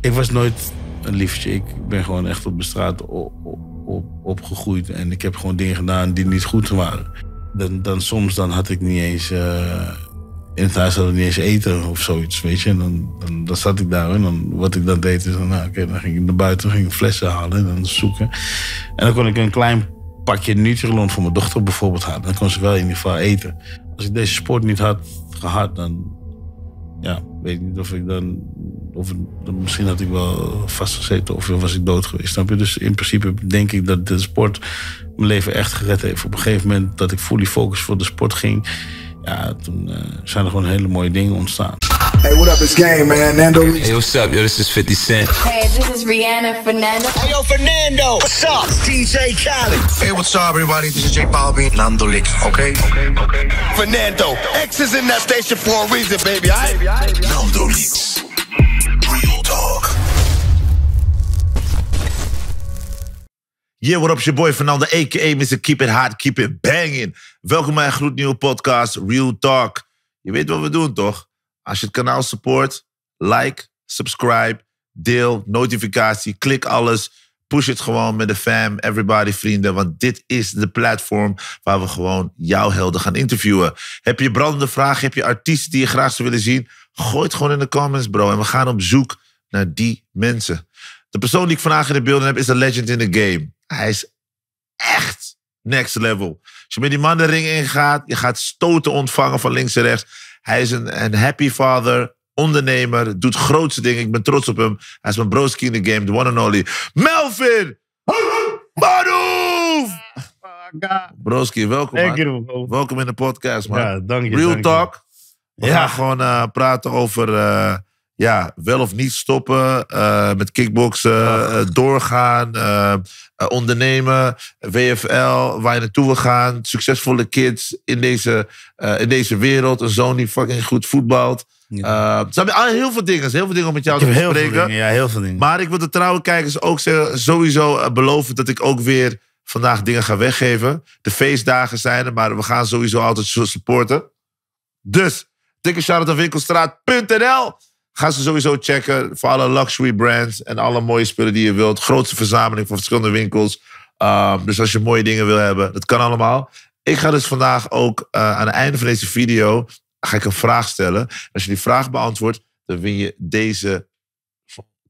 ik was nooit een liefje. Ik ben gewoon echt op de straat op, op, opgegroeid. En ik heb gewoon dingen gedaan die niet goed waren. Dan, dan soms dan had ik niet eens. Eh, in het huis hadden niet eens eten of zoiets, weet je. En dan, dan, zat ik daar en dan, wat ik dan deed is dan, nou, oké, dan ging ik naar buiten, ging ik flessen halen en dan zoeken. En dan kon ik een klein pakje Nutrilon voor mijn dochter bijvoorbeeld halen. Dan kon ze wel in ieder geval eten. Als ik deze sport niet had gehad, dan ja, weet niet of ik dan. Of, misschien had ik wel vastgezeten of was ik dood geweest. Snap je? Dus in principe denk ik dat de sport mijn leven echt gered heeft. Op een gegeven moment dat ik fully focus voor de sport ging. Ja, toen eh, zijn er gewoon hele mooie dingen ontstaan. Hey, what up? It's Game, man. Nando. Hey, what's up? Yo, this is 50 Cent. Hey, this is Rihanna Fernando. Hey, yo, Fernando. What's up? TJ DJ Hey, what's up, everybody? This is J Balvin. Nando Licks, okay? Okay, okay. Fernando, X is in that station for a reason, baby, all right? Nando Licks. Real talk. Yeah, what up, your boy Fernando, a.k.a. Mr. Keep It Hot, Keep It Bangin'. Welkom bij een gloednieuwe podcast, Real Talk. Je weet wat we doen, toch? Als je het kanaal support, like, subscribe, deel, notificatie, klik alles. Push het gewoon met de fam, everybody, vrienden. Want dit is de platform waar we gewoon jouw helden gaan interviewen. Heb je brandende vragen? Heb je artiesten die je graag zou willen zien? Gooi het gewoon in de comments, bro. En we gaan op zoek naar die mensen. De persoon die ik vandaag in de beelden heb is een legend in the game. Hij is echt next level. Als je met die man de ring ingaat, je gaat stoten ontvangen van links en rechts. Hij is een, een happy father, ondernemer, doet grootste dingen. Ik ben trots op hem. Hij is mijn broski in de game, the one and only. Melvin! Badoef! broski, welkom. man, Welkom in de podcast, man. Ja, dank je. Real talk. We ja. gaan gewoon eh, praten over eh, ja, wel of niet stoppen eh, met kickboksen, eh, doorgaan, eh, ondernemen, WFL, waar je naartoe wil gaan. Succesvolle kids in deze, in deze wereld. Een zoon die fucking goed voetbalt. Ja. Uh, heel veel dingen. heel veel dingen om met jou te spreken ja, heel veel dingen. Maar ik wil de trouwe kijkers ook zeggen, sowieso beloven dat ik ook weer vandaag dingen ga weggeven. De feestdagen zijn er, maar we gaan sowieso altijd supporten. Dus, dikke shout aan winkelstraat.nl. Ga ze sowieso checken voor alle luxury brands en alle mooie spullen die je wilt. Grootste verzameling van verschillende winkels. Ehm, dus als je mooie dingen wil hebben, dat kan allemaal. Ik ga dus vandaag ook eh, aan het einde van deze video ga ik een vraag stellen. Als je die vraag beantwoordt, dan win je deze,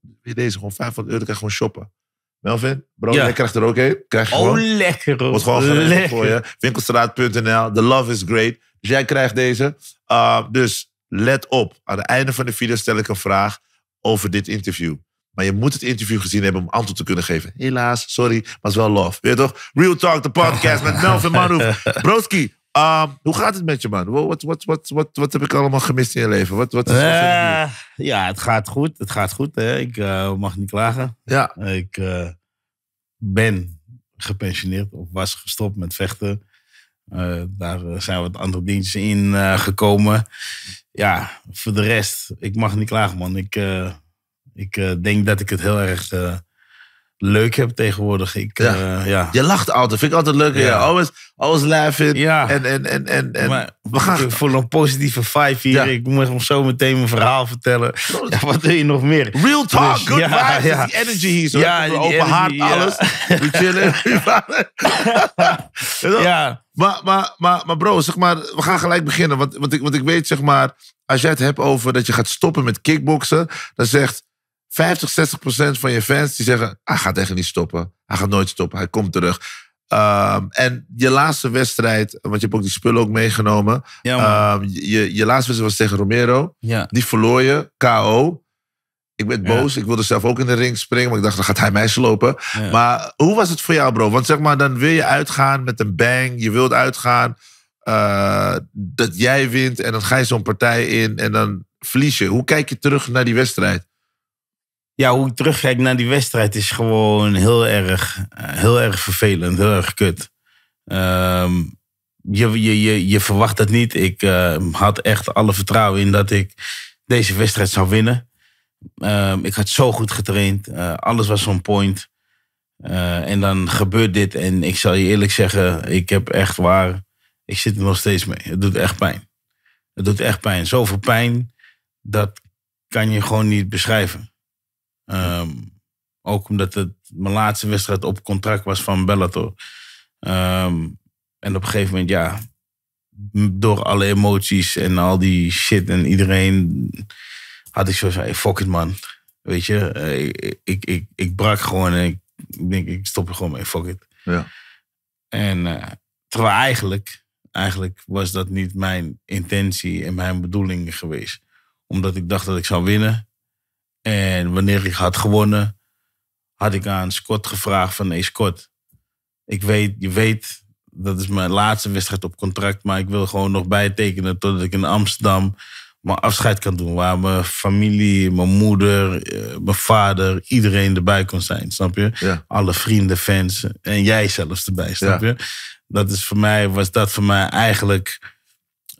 win je deze gewoon 500 euro. Dan krijg je gewoon shoppen. Melvin, bro, jij krijgt er ook een. Krijg je oh, lekker hoor. Wordt gewoon voor je. Winkelstraat.nl, the love is great. Dus jij krijgt deze. Ehm, dus Let op, aan het einde van de video stel ik een vraag over dit interview. Maar je moet het interview gezien hebben om antwoord te kunnen geven. Helaas, sorry, maar het is wel love. Weet je toch? Real Talk, de podcast met Melvin Manhoef. Broski, ehm, hoe gaat het met je, man? Wat, wat, wat, wat, wat, heb ik allemaal gemist in je leven? Wat, wat is, wat eh, ja, het gaat goed. Het gaat goed. Hè? Ik eh, mag niet klagen. Ja. Ik eh, ben gepensioneerd of was gestopt met vechten. daar zijn wat andere dingetjes in gekomen ja, voor de rest, ik mag niet klagen, man. Ik, eh, ik eh, denk dat ik het heel erg eh, leuk heb tegenwoordig. Ik, ja. Eh, ja. Je lacht altijd. Vind ik altijd leuk. Ja. alles Always, laughing. Ja. En, en, en, en, we gaan... Voor een positieve vibe hier. Ik moet zo meteen mijn verhaal vertellen. wat wil je nog meer? Real talk. Dus, good vibes. Die energy hier. Zo. Ja, open alles. We chillen. ja. Maar, maar, maar, maar bro, zeg maar, we gaan gelijk beginnen. Want, want, ik, want ik weet, zeg maar, als jij het hebt over dat je gaat stoppen met kickboksen, dan zegt 50, 60 procent van je fans die zeggen: Hij gaat echt niet stoppen. Hij gaat nooit stoppen. Hij komt terug. Ehm, en je laatste wedstrijd, want je hebt ook die spullen ook meegenomen. Ja, ehm, je, je laatste wedstrijd was tegen Romero. Ja. Die verloor je, KO. Ik werd boos. Ik wilde zelf ook in de ring springen. Maar ik dacht, dan gaat hij mij slopen. Maar hoe was het voor jou, bro? Want zeg maar, dan wil je uitgaan met een bang. Je wilt uitgaan eh, dat jij wint. En dan ga je zo'n partij in en dan verlies je. Hoe kijk je terug naar die wedstrijd? ja, hoe ik terugkijk naar die wedstrijd is gewoon heel erg, eh, heel erg vervelend, heel erg kut. Ehm, je, je, je, verwacht dat niet. Ik eh, had echt alle vertrouwen in dat ik deze wedstrijd zou winnen. Ehm, ik had zo goed getraind. Eh, alles was on point. en dan gebeurt dit. En ik zal je eerlijk zeggen, ik heb echt waar. Ik zit er nog steeds mee. Het doet echt pijn. Het doet echt pijn. Zoveel pijn, dat kan je gewoon niet beschrijven. Ehm, ook omdat het mijn laatste wedstrijd op contract was van Bellator. Ehm, en op een gegeven moment, ja, door alle emoties en al die shit en iedereen had ik zo van, fuck it man. Weet je, eh, ik, ik, ik, brak gewoon en ik, denk, ik stop er gewoon mee, fuck it. Ja. En eh, terwijl eigenlijk, eigenlijk was dat niet mijn intentie en mijn bedoeling geweest. Omdat ik dacht dat ik zou winnen. En wanneer ik had gewonnen, had ik aan Scott gevraagd van... Hey Scott, ik weet, je weet, dat is mijn laatste wedstrijd op contract... maar ik wil gewoon nog bijtekenen totdat ik in Amsterdam mijn afscheid kan doen. Waar mijn familie, mijn moeder, eh, mijn vader, iedereen erbij kon zijn, snap je? Alle vrienden, fans en jij zelfs erbij, snap je? Dat is voor mij, was dat voor mij eigenlijk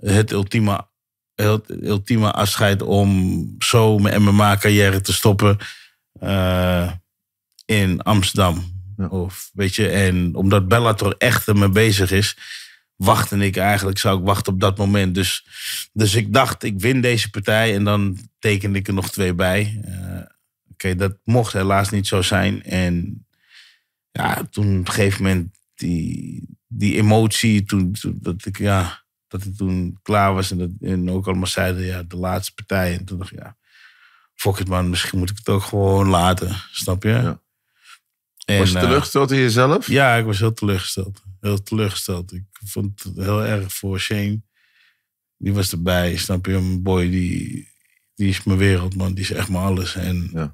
het ultieme ultieme afscheid om zo mijn MMA-carrière te stoppen eh, in Amsterdam. Of, weet je, en omdat Bellator echt ermee bezig is, wachtte ik eigenlijk, zou ik wachten op dat moment. Dus, dus ik dacht, ik win deze partij en dan tekende ik er nog twee bij. Eh, oké, dat mocht helaas niet zo zijn. En ja, toen op een gegeven moment die, die emotie, toen, toen dat ik, ja, dat het toen klaar was en, dat, en ook allemaal zeiden, ja, de laatste partij. En toen dacht ik, ja, fuck it man, misschien moet ik het ook gewoon laten, snap je? En, was je eh, teleurgesteld in jezelf? Ja, ik was heel teleurgesteld. Heel teleurgesteld. Ik vond het heel erg voor Shane. Die was erbij, snap je? Mijn boy, die, die is mijn wereld, man. Die is echt mijn alles. En ja.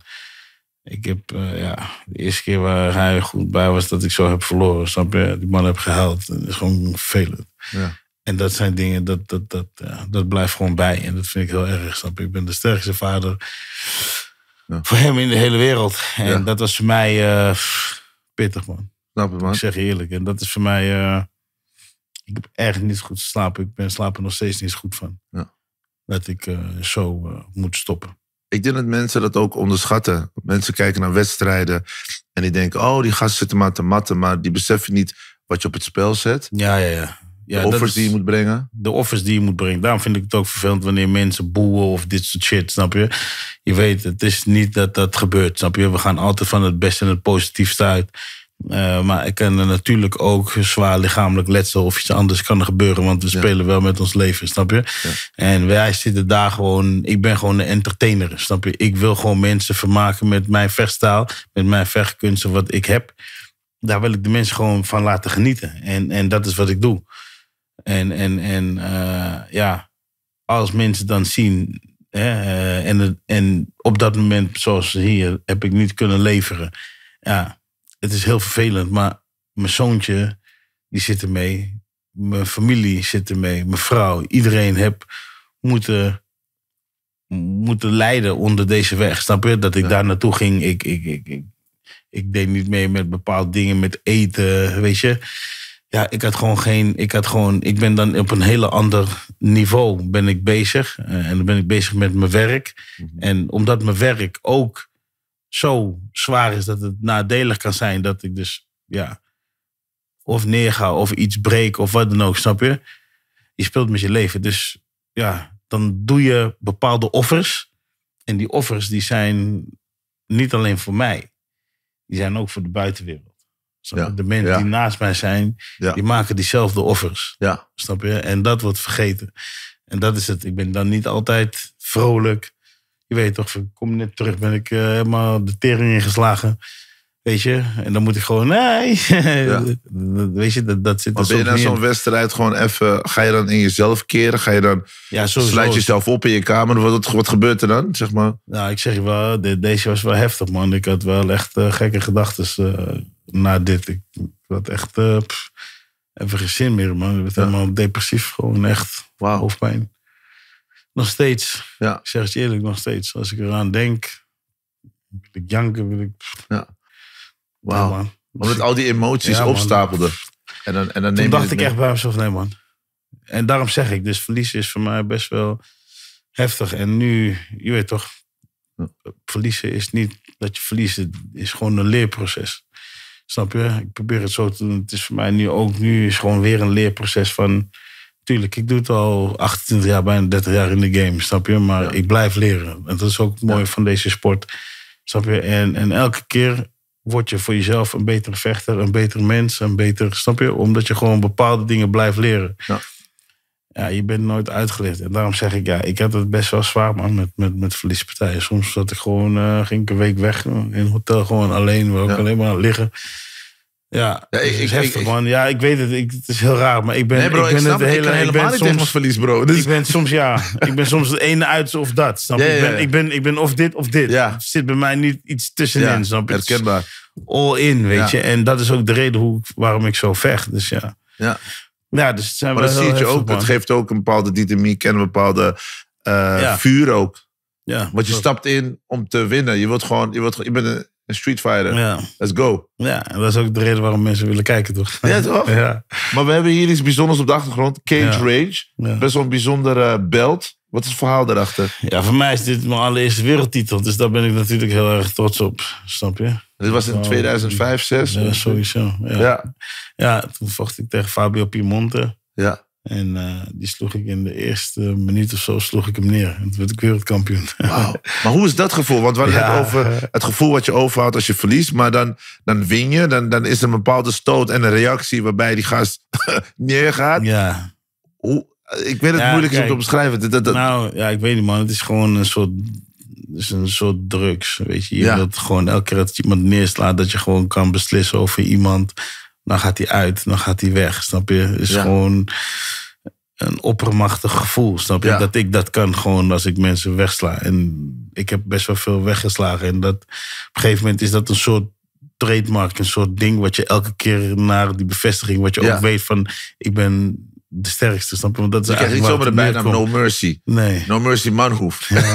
ik heb, eh, ja, de eerste keer waar hij goed bij was, dat ik zo heb verloren, snap je? Die man heb gehuild. Dat is gewoon veel Ja. En dat zijn dingen, dat, dat, dat, dat blijft gewoon bij. En dat vind ik heel erg, snap Ik ben de sterkste vader voor hem in de hele wereld. En dat was voor mij eh, pittig, man. Snap je, man? Ik zeg eerlijk. En dat is voor mij... Eh, ik heb echt niet goed geslapen. Ik ben slapen nog steeds niet goed van. Dat ik eh, zo moet stoppen. Ik denk dat mensen dat ook onderschatten. Mensen kijken naar wedstrijden en die denken... Oh, die gasten zitten maar te matten. Maar die beseffen niet wat je op het spel zet. Ja, ja, ja. Ja, de offers die je moet brengen. De offers die je moet brengen. Daarom vind ik het ook vervelend wanneer mensen boeien of dit soort shit, snap je? Je weet, het is niet dat dat gebeurt, snap je? We gaan altijd van het beste en het positiefste uit. Eh, maar ik kan er natuurlijk ook zwaar lichamelijk letsel of iets anders kan gebeuren. Want we spelen wel met ons leven, snap je? En wij zitten daar gewoon. Ik ben gewoon een entertainer, snap je? Ik wil gewoon mensen vermaken met mijn vechtstaal, met mijn vechtkunsten, wat ik heb. Daar wil ik de mensen gewoon van laten genieten. En, en dat is wat ik doe. En, en, en eh, ja, als mensen dan zien. Eh, en, en op dat moment, zoals hier, heb ik niet kunnen leveren. Ja, het is heel vervelend, maar mijn zoontje, die zit ermee. Mijn familie zit ermee. Mijn vrouw, iedereen heb moeten, moeten lijden onder deze weg. Snap je? Dat ik daar naartoe ging. Ik, ik, ik, ik, ik deed niet mee met bepaalde dingen, met eten, weet je ja, ik had gewoon geen. Ik had gewoon. Ik ben dan op een hele ander niveau ben ik bezig. Eh, en dan ben ik bezig met mijn werk. Mhm. En omdat mijn werk ook zo zwaar is dat het nadelig kan zijn dat ik dus ja, of neerga of iets breek of wat dan ook, snap je? Je speelt met je leven. Dus ja, dan doe je bepaalde offers. En die offers die zijn niet alleen voor mij. Die zijn ook voor de buitenwereld. Ja. De mensen die naast mij zijn, die maken diezelfde offers. Ja. Snap je? En dat wordt vergeten. En dat is het. Ik ben dan niet altijd vrolijk. Je weet toch, ik kom net terug, ben ik eh, helemaal de tering ingeslagen. Weet je? En dan moet ik gewoon, nee. weet je, dat, dat zit maar ben je na zo'n wedstrijd gewoon even, ga je dan in jezelf keren? Ga je dan, ja, sluit jezelf op in je kamer? Wat, wat gebeurt er dan, zeg maar? Nou, ik zeg je wel, deze was wel heftig, man. Ik had wel echt eh, gekke gedachten. Eh, na dit. Ik had echt uh, pff, even geen zin meer, man. Ik werd helemaal depressief. Gewoon echt wow. hoofdpijn. Nog steeds. Ja. Ik zeg het eerlijk, nog steeds. Als ik eraan denk, wil ik janken, wil ik... Ja. Wauw. Omdat al die emoties opstapelde. opstapelden. En dan, en dan Toen dacht ik echt bij mezelf, nee man. En daarom zeg ik, dus verlies is voor mij best wel heftig. En nu, je weet toch, verliezen is niet dat je verliest. is gewoon een leerproces. Snap je? Ik probeer het zo te doen. Het is voor mij nu ook nu is gewoon weer een leerproces van. Tuurlijk, ik doe het al 28 jaar, bijna 30 jaar in de game, snap je? Maar ik blijf leren. En dat is ook mooi van deze sport, snap je? En, en elke keer word je voor jezelf een betere vechter, een beter mens, een beter, snap je? Omdat je gewoon bepaalde dingen blijft leren. Ja ja, je bent nooit uitgelicht. En daarom zeg ik, ja, ik heb het best wel zwaar, man, met, met, met verliespartijen. Soms zat ik gewoon, eh, ging ik een week weg eh, in een hotel, gewoon alleen, waar ik alleen maar liggen. Ja, ja ik, ik, heftig, ik, man. Ja, ik weet het, ik, het is heel raar, maar ik ben, ik ben het hele, ik ben soms, verlies, bro. Dus... Ik ben soms, ja, ik ben soms het ene uit of dat, snap je? ik, ben, ik, ben, ik ben of dit of dit. Er zit bij mij niet iets tussenin, snap je? Herkenbaar. All in, weet je. En dat is ook de reden hoe, waarom ik zo vecht, dus ja. Ja. Ja, dus het maar dat zie je ook. Het geeft ook een bepaalde dynamiek en een bepaalde eh, vuur ook. Ja, Want je stapt in om te winnen. Je, wordt gewoon, je, wordt, je bent een, street fighter. Let's go. Ja, en dat is ook de reden waarom mensen willen kijken, toch? Ja, toch? Ja. Maar we hebben hier iets bijzonders op de achtergrond. Cage Rage. Best wel een bijzondere eh, belt. Wat is het verhaal daarachter? Ja, voor mij is dit mijn allereerste wereldtitel. Dus daar ben ik natuurlijk heel erg trots op. Snap je? dit was in 2005, 6. Ja, sowieso. Ja. ja. Ja. toen vocht ik tegen Fabio Piemonte. Ja. En eh, die sloeg ik in de eerste minuut of zo sloeg ik hem neer. En toen werd ik wereldkampioen. Wow. Maar hoe is dat gevoel? Want we hadden het over het gevoel wat je overhoudt als je verliest. Maar dan, dan win je. Dan, dan is er een bepaalde stoot en een reactie waarbij die gast neergaat. Ja. Hoe, ik weet het moeilijk is om te omschrijven. Dat, dat, nou, ja, ik weet niet man. Het is gewoon een soort is een soort drugs. Weet je, je wilt gewoon elke keer dat je iemand neerslaat, dat je gewoon kan beslissen over iemand. Dan gaat hij uit, dan gaat hij weg. Snap je? Is gewoon een oppermachtig gevoel. Snap je? Dat ik dat kan gewoon als ik mensen wegsla. En ik heb best wel veel weggeslagen. En dat, op een gegeven moment is dat een soort trademark, een soort ding wat je elke keer naar die bevestiging, wat je ook weet van ik ben de sterkste, snap je? Want dat is je zomaar de bijnaam No Mercy. Nee. No Mercy Manhoef. Ja.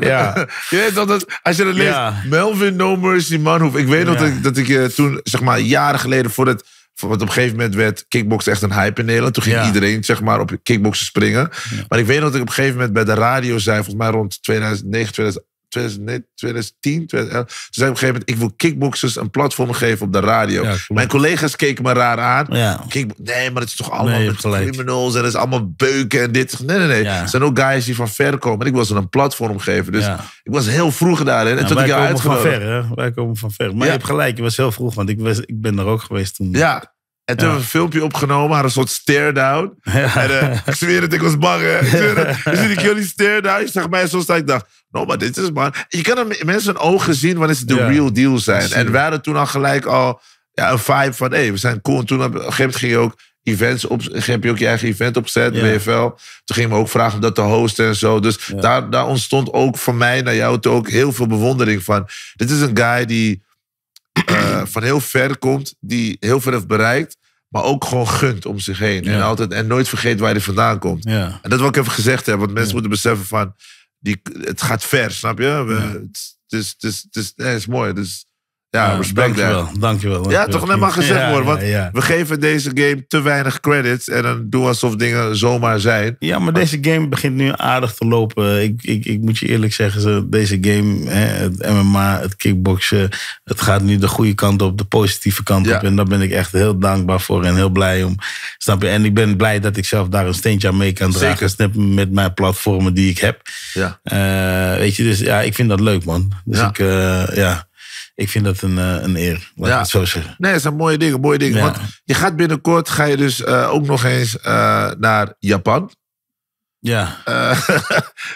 ja. je weet dat het, als je dat leest, Melvin No Mercy Manhoef. Ik weet nog dat ik, eh, toen, zeg maar, jaren geleden voor het... Want op een gegeven moment werd kickboksen echt een hype in Nederland. Toen ging iedereen zeg maar, op kickboksen springen. Maar ik weet dat ik op een gegeven moment bij de radio zei, volgens mij rond 2009, 2008, 2010, 2011. Eh, toen zei op een gegeven moment, ik wil kickboxers een platform geven op de radio. Mijn collega's keken me raar aan. Ja. nee, maar het is toch allemaal nee, criminals en het is allemaal beuken en dit. Nee, nee, nee. Ja. zijn ook guys die van ver komen. ik wil ze een platform geven. Dus ik was heel vroeg daarin. En toen wij ik komen van ver, Wij komen van ver. Maar je hebt gelijk, Ik was heel vroeg, want ik, was, ik ben er ook geweest toen. Ja. En toen hebben we een filmpje opgenomen, hadden een soort stare-down. En uh, ik zweer het, ik was bang. Hè. Ik zweer het. Dus ik jullie stare-down. Ik zag mij soms dat ik dacht, no, maar dit is man. Je kan mensen hun ogen zien wanneer ze de real deal zijn. En we hadden toen al gelijk al ja, een vibe van, hé, hey, we zijn cool. En toen op een ging je ook events op, heb je ook je eigen event opgezet, ja. BFL. Toen gingen we ook vragen om dat te hosten en zo. Dus daar, ontstond ook voor mij naar jou toe ook heel veel bewondering van. Dit is een guy die eh, van heel ver komt, die heel veel heeft bereikt maar ook gewoon gunt om zich heen. En, altijd, en nooit vergeet waar hij vandaan komt. Ja. En dat wat ik even gezegd heb want mensen moeten beseffen van, die, het gaat ver, snap je? We, het, is, is, het is mooi. Dus ja, respect dankjewel, dankjewel, dankjewel. Ja, toch, net maar gezegd worden. Want we geven deze game te weinig credits. En dan doen we alsof dingen zomaar zijn. Ja, maar, deze game begint nu aardig te lopen. Ik, ik, ik moet je eerlijk zeggen, deze game, het MMA, het kickboksen. Het gaat nu de goede kant op, de positieve kant op. En daar ben ik echt heel dankbaar voor en heel blij om. Snap je? En ik ben blij dat ik zelf daar een steentje aan mee kan dragen. Zeker. Met mijn platformen die ik heb. Ja. Eh, weet je, dus ja, ik vind dat leuk, man. Dus ik, eh, ja ik vind dat een, eh, een eer, laat ja. ik het zo zeggen. Nee, dat zijn mooie dingen, mooie dingen. Want je gaat binnenkort, ga je dus eh, ook nog eens eh, naar Japan. Ja.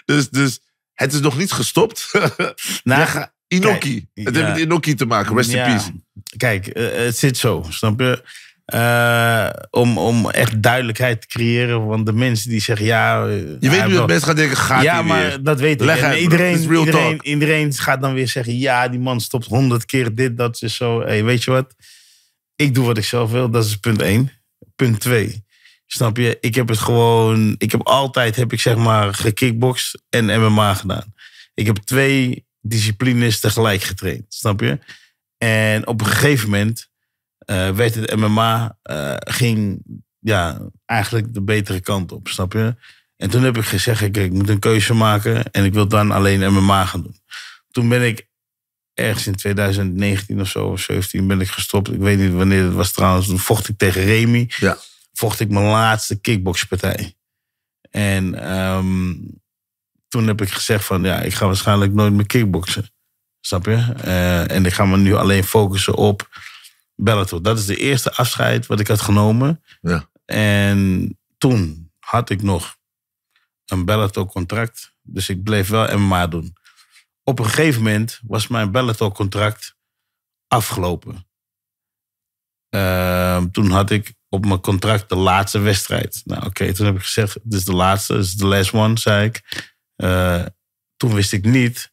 dus, dus het is nog niet gestopt. nou, Inoki. het heeft met Inoki te maken, rest in peace. Kijk, het zit zo, snap je? Eh, om, om echt duidelijkheid te creëren. Want de mensen die zeggen ja. Eh, je weet nu dat mensen gaan denken: gaat Ja, maar dat weet ik. iedereen, iedereen, gaat dan weer zeggen: ja, die man stopt honderd keer dit, dat is zo. Hey, weet je wat? Ik doe wat ik zelf wil. Dat is punt één. Punt twee. Snap je? Ik heb het gewoon. Ik heb altijd, heb ik zeg maar, gekickboxd en MMA gedaan. Ik heb twee disciplines tegelijk getraind. Snap je? En op een gegeven moment uh, eh, werd het MMA, eh, ging ja, eigenlijk de betere kant op, snap je? En toen heb ik gezegd, ik moet een keuze maken en ik wil dan alleen MMA gaan doen. Toen ben ik ergens in 2019 of zo, of 17, ben ik gestopt. Ik weet niet wanneer het was trouwens. Toen vocht ik tegen Remy. Ja. Vocht ik mijn laatste kickboxpartij. En ehm, toen heb ik gezegd van, ja, ik ga waarschijnlijk nooit meer kickboxen. Snap je? Eh, en ik ga me nu alleen focussen op Bellator. Dat is de eerste afscheid wat ik had genomen. Ja. En toen had ik nog een Bellator contract. Dus ik bleef wel MMA doen. Op een gegeven moment was mijn Bellator contract afgelopen. Ehm, toen had ik op mijn contract de laatste wedstrijd. Nou oké, toen heb ik gezegd, dit is de laatste, dit is de last one, zei ik. Eh, toen wist ik niet.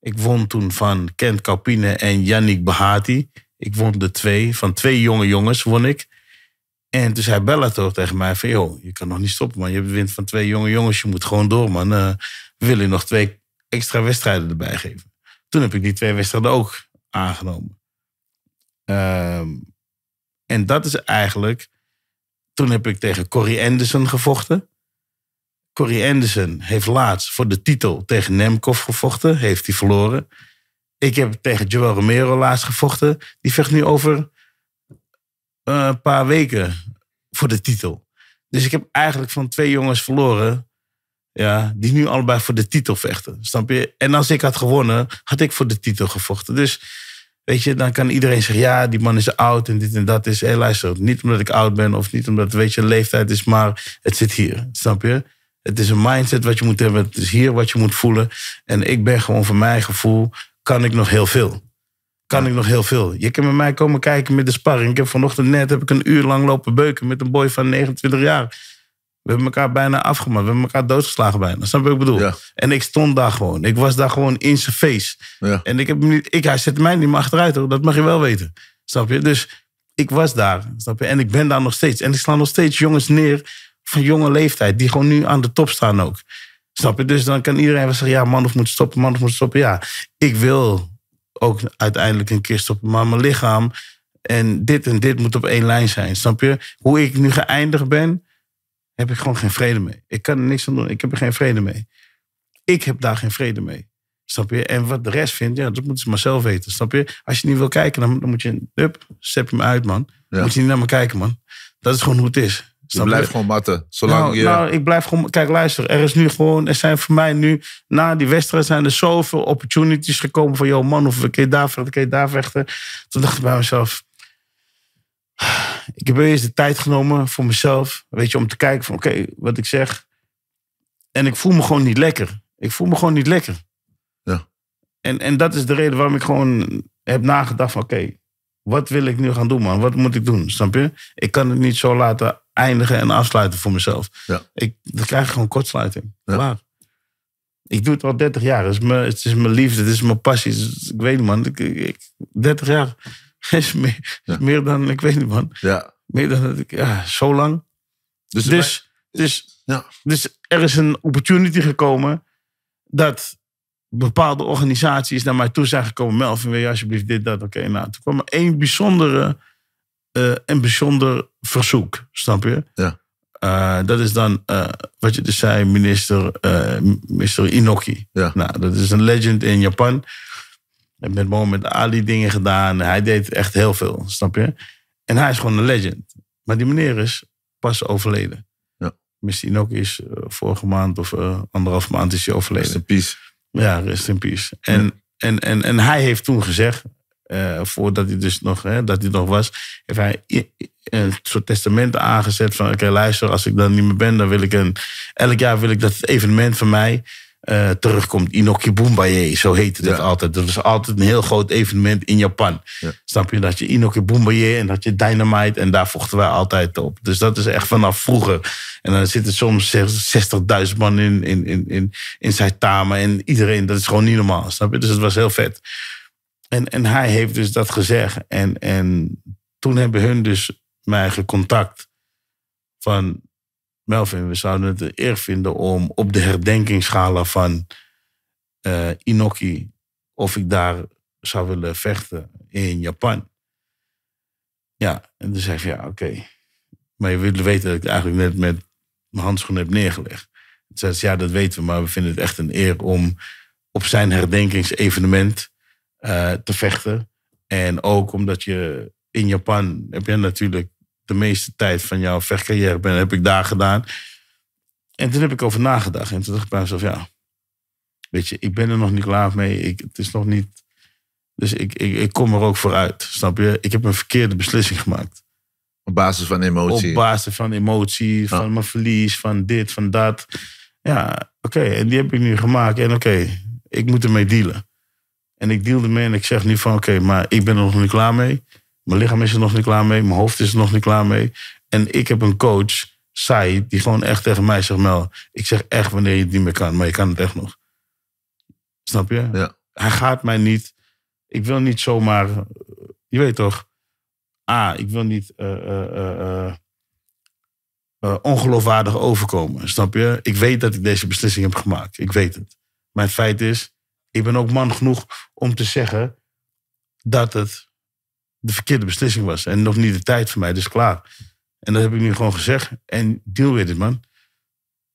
Ik won toen van Kent Kalpine en Yannick Bahati. Ik won de twee. Van twee jonge jongens won ik. En toen zei Bella toch tegen mij van... joh, je kan nog niet stoppen man. Je wint van twee jonge jongens. Je moet gewoon door man. Uh, we willen nog twee extra wedstrijden erbij geven. Toen heb ik die twee wedstrijden ook aangenomen. Ehm, en dat is eigenlijk... Toen heb ik tegen Corey Anderson gevochten. Corrie Anderson heeft laatst voor de titel tegen Nemkov gevochten. Heeft hij verloren. Ik heb tegen Joel Romero laatst gevochten. Die vecht nu over eh, een paar weken voor de titel. Dus ik heb eigenlijk van twee jongens verloren. Ja, die nu allebei voor de titel vechten. Snap je? En als ik had gewonnen, had ik voor de titel gevochten. Dus weet je, dan kan iedereen zeggen: ja, die man is oud en dit en dat is. Hé, luister, niet omdat ik oud ben of niet omdat, weet je, leeftijd is, maar het zit hier. Snap je? Het is een mindset wat je moet hebben. Het is hier wat je moet voelen. En ik ben gewoon van mijn gevoel kan ik nog heel veel. Kan ik nog heel veel. Je kan bij mij komen kijken met de sparring. Ik heb vanochtend net heb ik een uur lang lopen beuken met een boy van 29 jaar. We hebben elkaar bijna afgemaakt. We hebben elkaar doodgeslagen bijna. Snap je wat ik bedoel? En ik stond daar gewoon. Ik was daar gewoon in zijn face. Ja. En ik heb niet, ik, hij zet mij niet meer achteruit hoor. Dat mag je wel weten. Snap je? Dus ik was daar. Snap je? En ik ben daar nog steeds. En ik sla nog steeds jongens neer van jonge leeftijd. Die gewoon nu aan de top staan ook. Snap je? Dus dan kan iedereen wel zeggen, ja, man of moet stoppen, man of moet stoppen. Ja, ik wil ook uiteindelijk een keer stoppen, maar mijn lichaam en dit en dit moet op één lijn zijn. Snap je? Hoe ik nu geëindigd ben, heb ik gewoon geen vrede mee. Ik kan er niks aan doen. Ik heb er geen vrede mee. Ik heb daar geen vrede mee. Snap je? En wat de rest vindt, ja, dat moeten ze maar zelf weten. Snap je? Als je niet wil kijken, dan, dan moet je... Up, step hem uit, man. Ja. Moet je niet naar me kijken, man. Dat is gewoon hoe het is. Je blijft gewoon matten. Zolang nou, je... nou, ik blijf gewoon. Kijk, luister. Er is nu gewoon. Er zijn voor mij nu. Na die wedstrijd zijn er zoveel opportunities gekomen. Van joh, man, of ik keer daar vechten, een keer daar vechten. Toen dacht ik bij mezelf. Ik heb eerst de tijd genomen voor mezelf. Weet je, om te kijken van oké, wat ik zeg. En ik voel me gewoon niet lekker. Ik voel me gewoon niet lekker. Ja. En, en dat is de reden waarom ik gewoon heb nagedacht van oké, wat wil ik nu gaan doen, man? Wat moet ik doen? Snap je? Ik kan het niet zo laten eindigen en afsluiten voor mezelf. Ja. Ik dan krijg ik gewoon kortsluiting. Ja. Ik doe het al 30 jaar. Het is, mijn, het is mijn liefde, het is mijn passie. ik weet niet, man. Ik, ik, 30 jaar is meer, dan, ik weet niet, man. Ja. Meer dan, ja, zo lang. dus, dus, dus, dus er is een opportunity gekomen dat bepaalde organisaties naar mij toe zijn gekomen. Melvin, wil je alsjeblieft dit, dat, oké. nou, toen kwam er één bijzondere, uh, een bijzonder verzoek, snap je? Ja. Eh, dat is dan, eh, wat je dus zei, minister, minister Inoki. Ja. Nou, dat is een legend in Japan. Heb met Ali dingen gedaan. Hij deed echt heel veel, snap je? En hij is gewoon een legend. Maar die meneer is pas overleden. Ja. Mr. Inoki is vorige maand of anderhalf maand is hij overleden. Peace. Ja, rest in peace. En, en, en, en hij heeft toen gezegd, eh, voordat hij dus nog, hè, dat hij nog was, heeft hij een soort testament aangezet van oké, luister, als ik dan niet meer ben, dan wil ik een, elk jaar wil ik dat evenement van mij eh, terugkomt. Inoki Boombaye, zo heette dat altijd. Dat was altijd een heel groot evenement in Japan. Snap je? Dat je Inoki Boombaye en dat je Dynamite. En daar vochten wij altijd op. Dus dat is echt vanaf vroeger. En dan zitten soms 60.000 man in, in, in, in, in Saitama. En iedereen, dat is gewoon niet normaal. Snap je? Dus het was heel vet. En, en hij heeft dus dat gezegd. En, en toen hebben hun dus mij gecontact Van Melvin, we zouden het een eer vinden om op de herdenkingsschala van eh, Inoki, of ik daar zou willen vechten in Japan. Ja, en dan zeg je ja, oké. Maar je wilde weten dat ik eigenlijk net met mijn handschoen heb neergelegd. Toen zei ja, dat weten we, maar we vinden het echt een eer om op zijn herdenkingsevenement eh, te vechten. En ook omdat je in Japan heb je natuurlijk de meeste tijd van jouw vechtcarrière ben, heb ik daar gedaan. En toen heb ik over nagedacht. En toen dacht ik bij mezelf, ja, weet je, ik ben er nog niet klaar mee. Ik, het is nog niet. Dus ik, ik, ik kom er ook vooruit, snap je? Ik heb een verkeerde beslissing gemaakt. Op basis van emotie. Op basis van emotie, van mijn verlies, van dit, van dat. Ja, oké, en die heb ik nu gemaakt. En oké, ik moet ermee dealen. En ik deal ermee en ik zeg nu van oké, maar ik ben er nog niet klaar mee. Mijn lichaam is er nog niet klaar mee. Mijn hoofd is er nog niet klaar mee. En ik heb een coach, Sai, die gewoon echt tegen mij zegt: Mel, ik zeg echt wanneer je het niet meer kan, maar je kan het echt nog. Snap je? Ja. Hij gaat mij niet. Ik wil niet zomaar. Je weet toch? ah, ik wil niet. Uh, ongeloofwaardig overkomen. Snap je? Ik weet dat ik deze beslissing heb gemaakt. Ik weet het. Maar het feit is, ik ben ook man genoeg om te zeggen dat het de verkeerde beslissing was. En nog niet de tijd voor mij, dus klaar. En dat heb ik nu gewoon gezegd. En deal with it, man.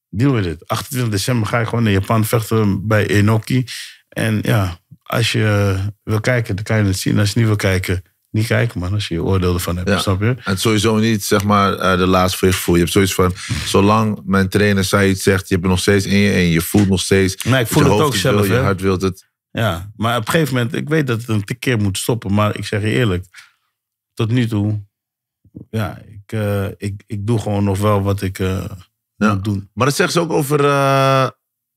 Deal with it. 28 december ga ik gewoon naar Japan vechten bij Enoki. En ja, als je eh, wil kijken, dan kan je het zien. Als je niet wil kijken, niet kijken, man. Als je je oordeel ervan hebt, snap je? En sowieso niet, zeg maar, eh, de laatste voor je gevoel. Je hebt zoiets van, zolang mijn trainer zoiets zegt, je hebt het nog steeds in je en je voelt nog steeds. Nee, ik voel het ook zelf. je hart wilt het. Ja, maar op een gegeven moment, ik weet dat het een keer moet stoppen, maar ik zeg je eerlijk, tot nu toe, ja, ik, eh, ik, ik doe gewoon nog wel wat ik eh, moet doen. Maar dat zegt ze ook over eh,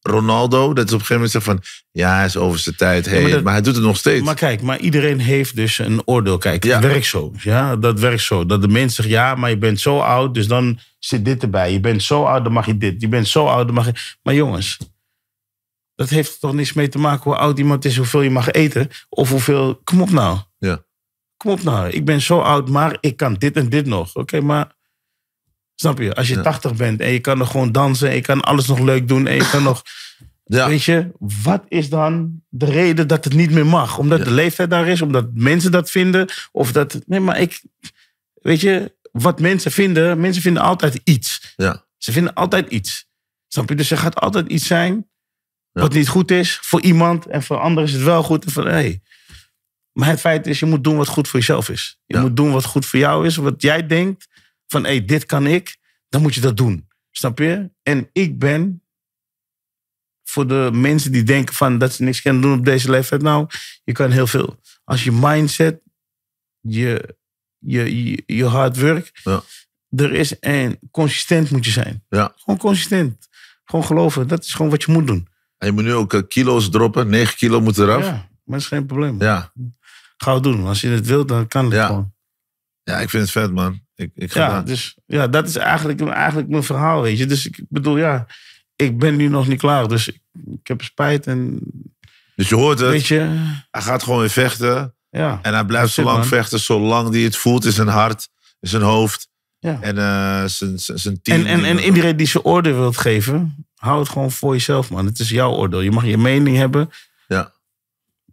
Ronaldo, dat ze op een gegeven moment zegt van, ja, hij is over zijn tijd heen, maar, hij doet het nog steeds. Maar kijk, maar iedereen heeft dus een oordeel. Kijk, het werkt zo, ja, dat werkt zo. Dat de mensen zeggen, ja, maar je bent zo oud, dus dan zit dit erbij. Je bent zo oud, dan mag je dit. Je bent zo oud, dan mag je... Maar jongens... Dat heeft toch niets mee te maken hoe oud iemand is, hoeveel je mag eten. Of hoeveel. Kom op nou. Ja. Kom op nou. Ik ben zo oud, maar ik kan dit en dit nog. Oké, maar. Snap je? Als je 80 bent en je kan nog gewoon dansen. En je kan alles nog leuk doen. En je kan nog. Ja. Weet je, wat is dan de reden dat het niet meer mag? Omdat de leeftijd daar is, omdat mensen dat vinden. Of dat. Nee, maar ik. Weet je, wat mensen vinden. Mensen vinden altijd iets. Ja. Ze vinden altijd iets. Snap je? Dus er gaat altijd iets zijn wat niet goed is voor iemand en voor anderen is het wel goed. En hey. Maar het feit is, je moet doen wat goed voor jezelf is. Je moet doen wat goed voor jou is. Wat jij denkt van, hey, dit kan ik. Dan moet je dat doen. Snap je? En ik ben voor de mensen die denken van dat ze niks kunnen doen op deze leeftijd. Nou, je kan heel veel. Als je mindset, je, je, je, je hard work. Ja. Er is een consistent moet je zijn. Ja. Gewoon consistent. Gewoon geloven. Dat is gewoon wat je moet doen. En je moet nu ook eh, kilo's droppen. 9 kilo moet eraf. Ja, maar dat is geen probleem. Ja. Gauw doen. Als je het wilt, dan kan het gewoon. Ja, ik vind het vet, man. Ik, ik ga ja, dus, ja, dat is eigenlijk, eigenlijk mijn verhaal, weet je. Dus ik bedoel, ja, ik ben nu nog niet klaar. Dus ik, heb spijt en... Dus je hoort het. Weet je? Hij gaat gewoon weer vechten. Ja, en hij blijft zo lang vechten, zolang hij het voelt in zijn hart, in zijn hoofd. Ja. En uh, zijn, zijn team. En, en, en iedereen die zijn orde wilt geven, hou het gewoon voor jezelf, man. Het is jouw oordeel. Je mag je mening hebben. Ja.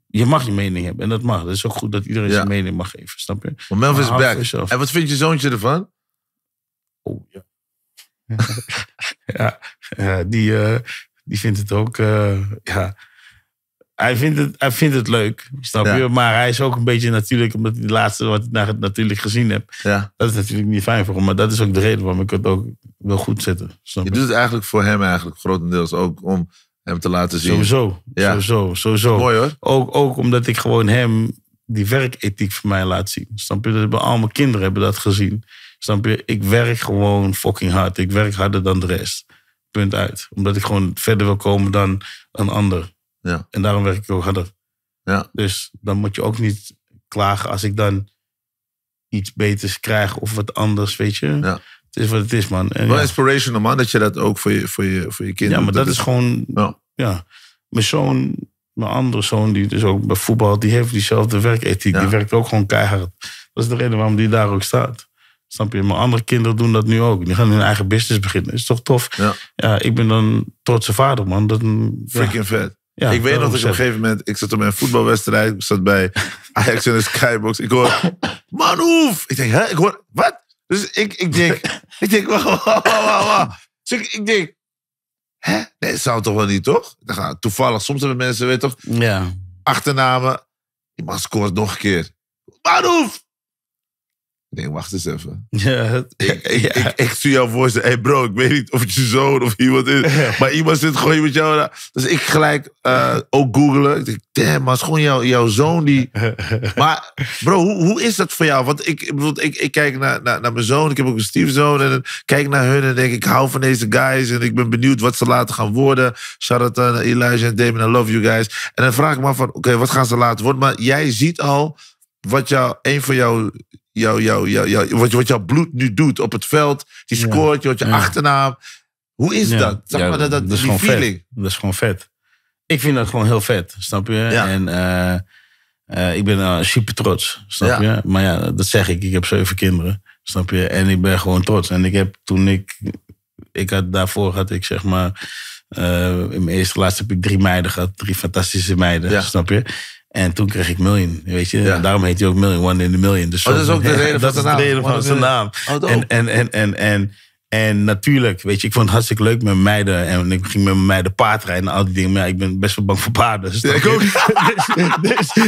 Je mag je mening hebben en dat mag. Dat is ook goed dat iedereen zijn mening mag geven, snap je? Maar Melvin is back. En wat vindt je zoontje ervan? Oh, ja. ja, die, eh, die vindt het ook, eh, ja hij vindt het, hij vindt het leuk, snap Maar hij is ook een beetje natuurlijk, omdat hij de laatste wat ik natuurlijk gezien heb. Ja. Dat is natuurlijk niet fijn voor hem, maar dat is ook de reden waarom ik het ook wil goed zetten. je, doet het eigenlijk voor hem eigenlijk grotendeels ook om hem te laten zien. Sowieso, sowieso, sowieso. Mooi hoor. Ook, ook omdat ik gewoon hem die werkethiek voor mij laat zien. Snap je? hebben al mijn kinderen hebben dat gezien. Snap je? Ik werk gewoon fucking hard. Ik werk harder dan de rest. Punt uit. Omdat ik gewoon verder wil komen dan een ander. Ja. En daarom werk ik ook harder. Ja. Dus dan moet je ook niet klagen als ik dan iets beters krijg of wat anders, weet je. Ja. Het is wat het is, man. Wel ja. inspirational, man, dat je dat ook voor je, voor je, voor je kinderen... Ja, maar dat, is gewoon... Ja. Mijn zoon, mijn andere zoon, die dus ook bij voetbal... die heeft diezelfde werkethiek. Die werkt ook gewoon keihard. Dat is de reden waarom die daar ook staat. Snap je? Mijn andere kinderen doen dat nu ook. Die gaan hun eigen business beginnen. Is toch tof? Ja. ja ik ben dan trotse vader, man. Dat, Freaking vet. Ja, ik weet nog dat ik op een gegeven moment, ik zat op een voetbalwedstrijd, ik zat bij Ajax in de skybox. Ik hoor, Manhoef! Ik denk, hè? Ik hoor, wat? Dus ik, ik denk, ik denk, wacht, wacht, Dus ik, ik denk, hè? Nee, dat zou toch wel niet, toch? gaat nou, toevallig, soms hebben mensen, weet toch, ja. achternamen. Die man scoort nog een keer. Manhoef! Nee, wacht eens even. Ja. Ik, ik, ja. ik, zie jou voorstellen. Hey bro, ik weet niet of het je zoon of iemand is. Maar iemand zit gewoon met jou. Dus ik gelijk eh, ook googelen. Ik denk, damn, maar het is gewoon jouw zoon die... Maar bro, hoe, hoe is dat voor jou? Want ik, bijvoorbeeld, ik, ik kijk naar, naar, naar mijn zoon. Ik heb ook een stiefzoon. En kijk naar hun en denk ik hou van deze guys. En ik ben benieuwd wat ze later gaan worden. Shout-out Elijah en Damon. I love you guys. En dan vraag ik me af van, oké, wat gaan ze later worden? Maar jij ziet al wat jou, een van jouw jou, jou, jou, jou, wat, wat jouw bloed nu doet op het veld. die scoort, je wat je achternaam. Hoe is dat? Zeg maar, dat, dat, is die feeling. Vet. Dat is gewoon vet. Ik vind dat gewoon heel vet, snap je? En eh, eh, ik ben eh, super trots, snap je? Maar ja, dat zeg ik. Ik heb zeven kinderen, snap je? En ik ben gewoon trots. En ik heb toen ik... ik had, daarvoor had ik zeg maar... in mijn eerste laatste heb ik drie meiden gehad. Drie fantastische meiden, snap je? En toen kreeg ik Million, weet je. Daarom heet hij ook Million, One in a Million. Dus oh, dat is ook de reden van zijn naam. de reden van zijn naam. Oh, en, en, en, en, en, en natuurlijk, weet je, ik vond het hartstikke leuk met meiden. En ik ging met meiden paardrijden en al die dingen. Maar ja, ik ben best wel bang voor paarden. Dus ik dus, ook.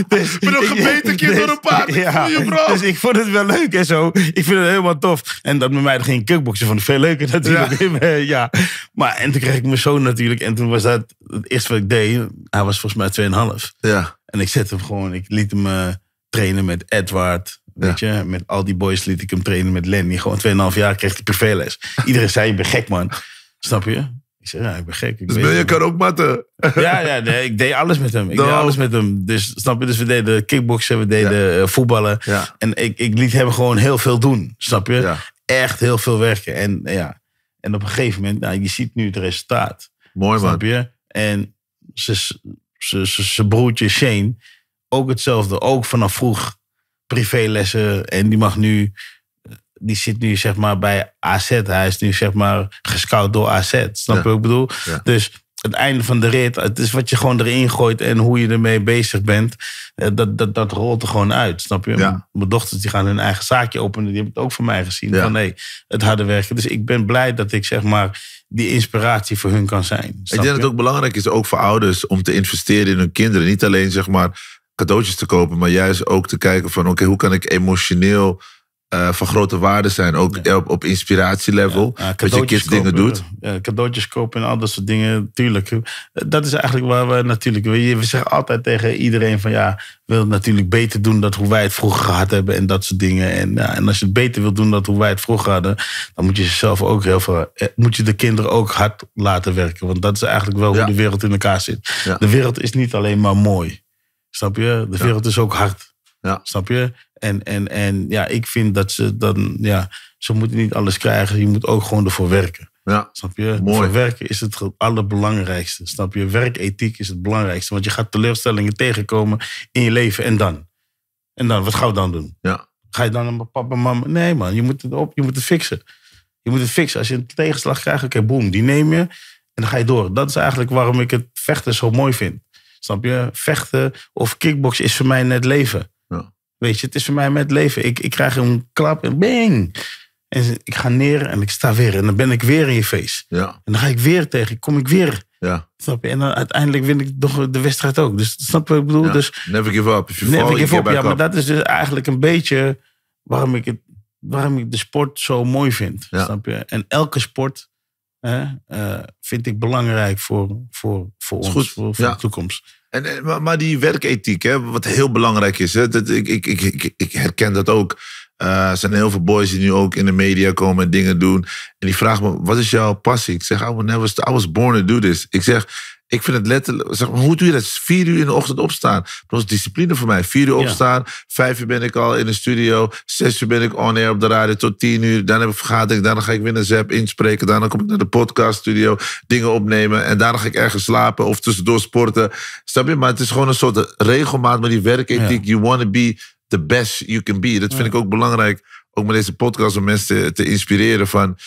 Dus ik ben nog gebeten dus door een paard. dus ik vond het wel leuk en zo. Ik vind het helemaal tof. En dat met meiden ging kickboxen vond veel leuker natuurlijk. Ja. ja. Maar en toen kreeg ik mijn zoon natuurlijk. En toen was dat het eerste wat ik deed. Hij was volgens mij 2,5. Ja. En ik zette hem gewoon, ik liet hem eh, trainen met Edward. Weet je, met al die boys liet ik hem trainen met Lenny. Gewoon 2,5 jaar kreeg hij privéles. Iedereen zei, je bent gek man. Snap je? Ik zei, ja, ik ben gek. Ik dus ben je kan ook matten. Ja, ja nee, ik deed alles met hem. Ik deed nou. alles met hem. Dus snap je? Dus we deden kickboksen, we deden eh, voetballen. En ik, ik liet hem gewoon heel veel doen. Snap je? Echt heel veel werken. En, eh, ja. en op een gegeven moment, nou, je ziet nu het resultaat. Mooi man. Snap je? En ze, zijn broertje Shane, ook hetzelfde. Ook vanaf vroeg privélessen. En die mag nu, die zit nu zeg maar bij AZ. Hij is nu zeg maar gescout door AZ. Snap je wat ik bedoel? Dus het einde van de rit, het is wat je gewoon erin gooit en hoe je ermee bezig bent. Eh, dat, dat, dat rolt er gewoon uit, snap je? Mijn dochters die gaan hun eigen zaakje openen. Die hebben het ook van mij gezien. Van nee, het harde werken. Dus ik ben blij dat ik zeg maar die inspiratie voor hun kan zijn. Ik denk dat het ook belangrijk is, ook voor ouders, om te investeren in hun kinderen. Niet alleen zeg maar cadeautjes te kopen, maar juist ook te kijken van oké, hoe kan ik emotioneel eh, van grote waarde zijn. Ook op, op inspiratielevel. dat je kids dingen doet. cadeautjes kopen en al dat soort dingen. Tuurlijk. Dat is eigenlijk waar we natuurlijk... We, zeggen altijd tegen iedereen van ja... wil het natuurlijk beter doen dan hoe wij het vroeger gehad hebben. En dat soort dingen. En, en als je het beter wil doen dan hoe wij het vroeger hadden... dan moet je jezelf ook heel veel... Eh, moet je de kinderen ook hard laten werken. Want dat is eigenlijk wel hoe de wereld in elkaar zit. De wereld is niet alleen maar mooi. Snap je? De wereld is ook hard. Ja. Snap je? En, en, en ja, ik vind dat ze dan, ja, ze moeten niet alles krijgen. Je moet ook gewoon ervoor werken. Ja. Snap je? Mooi. Voor werken is het allerbelangrijkste. Snap je? Werkethiek is het belangrijkste. Want je gaat teleurstellingen tegenkomen in je leven. En dan? En dan? Wat gaan we dan doen? Ja. Ga je dan aan papa en mama? Nee man, je moet het op. Je moet het fixen. Je moet het fixen. Als je een tegenslag krijgt, oké, okay, die neem je. En dan ga je door. Dat is eigenlijk waarom ik het vechten zo mooi vind. Snap je? Vechten of kickbox is voor mij net leven. Weet je, het is voor mij met leven. Ik, ik krijg een klap en bing En ik ga neer en ik sta weer. En dan ben ik weer in je feest. Ja. En dan ga ik weer tegen. Kom ik weer. Ja. Snap je? En dan uiteindelijk win ik toch de wedstrijd ook. Dus snap je wat ik bedoel? Dus, never give up. If you never fall, give up. Ja, maar dat is dus eigenlijk een beetje waarom ik, het, waarom ik de sport zo mooi vind. Ja. Snap je? En elke sport hè, eh, vind ik belangrijk voor, voor, voor ons. voor de toekomst. Eh, maar, die werkethiek, hè, wat heel belangrijk is. Hè, dat, ik, ik, ik, ik herken dat ook. Eh, er zijn heel veel boys die nu ook in de media komen en dingen doen. En die vragen me, wat is jouw passie? Ik zeg, I, never I was born to do this. Ik zeg, ik vind het letterlijk, zeg maar, hoe doe je dat? Vier uur in de ochtend opstaan. Dat is discipline voor mij. Vier uur opstaan, vijf uur ben ik al in de studio, zes uur ben ik on-air op de radio tot tien uur. Dan heb ik vergadering, daarna ga ik weer een zap inspreken, daarna kom ik naar de podcast studio. dingen opnemen en daarna ga ik ergens slapen of tussendoor sporten. Snap je? Maar het is gewoon een soort regelmaat, maar die werkethiek, you want to be the best you can be. Dat vind ik ook belangrijk, ook met deze podcast, om mensen te inspireren van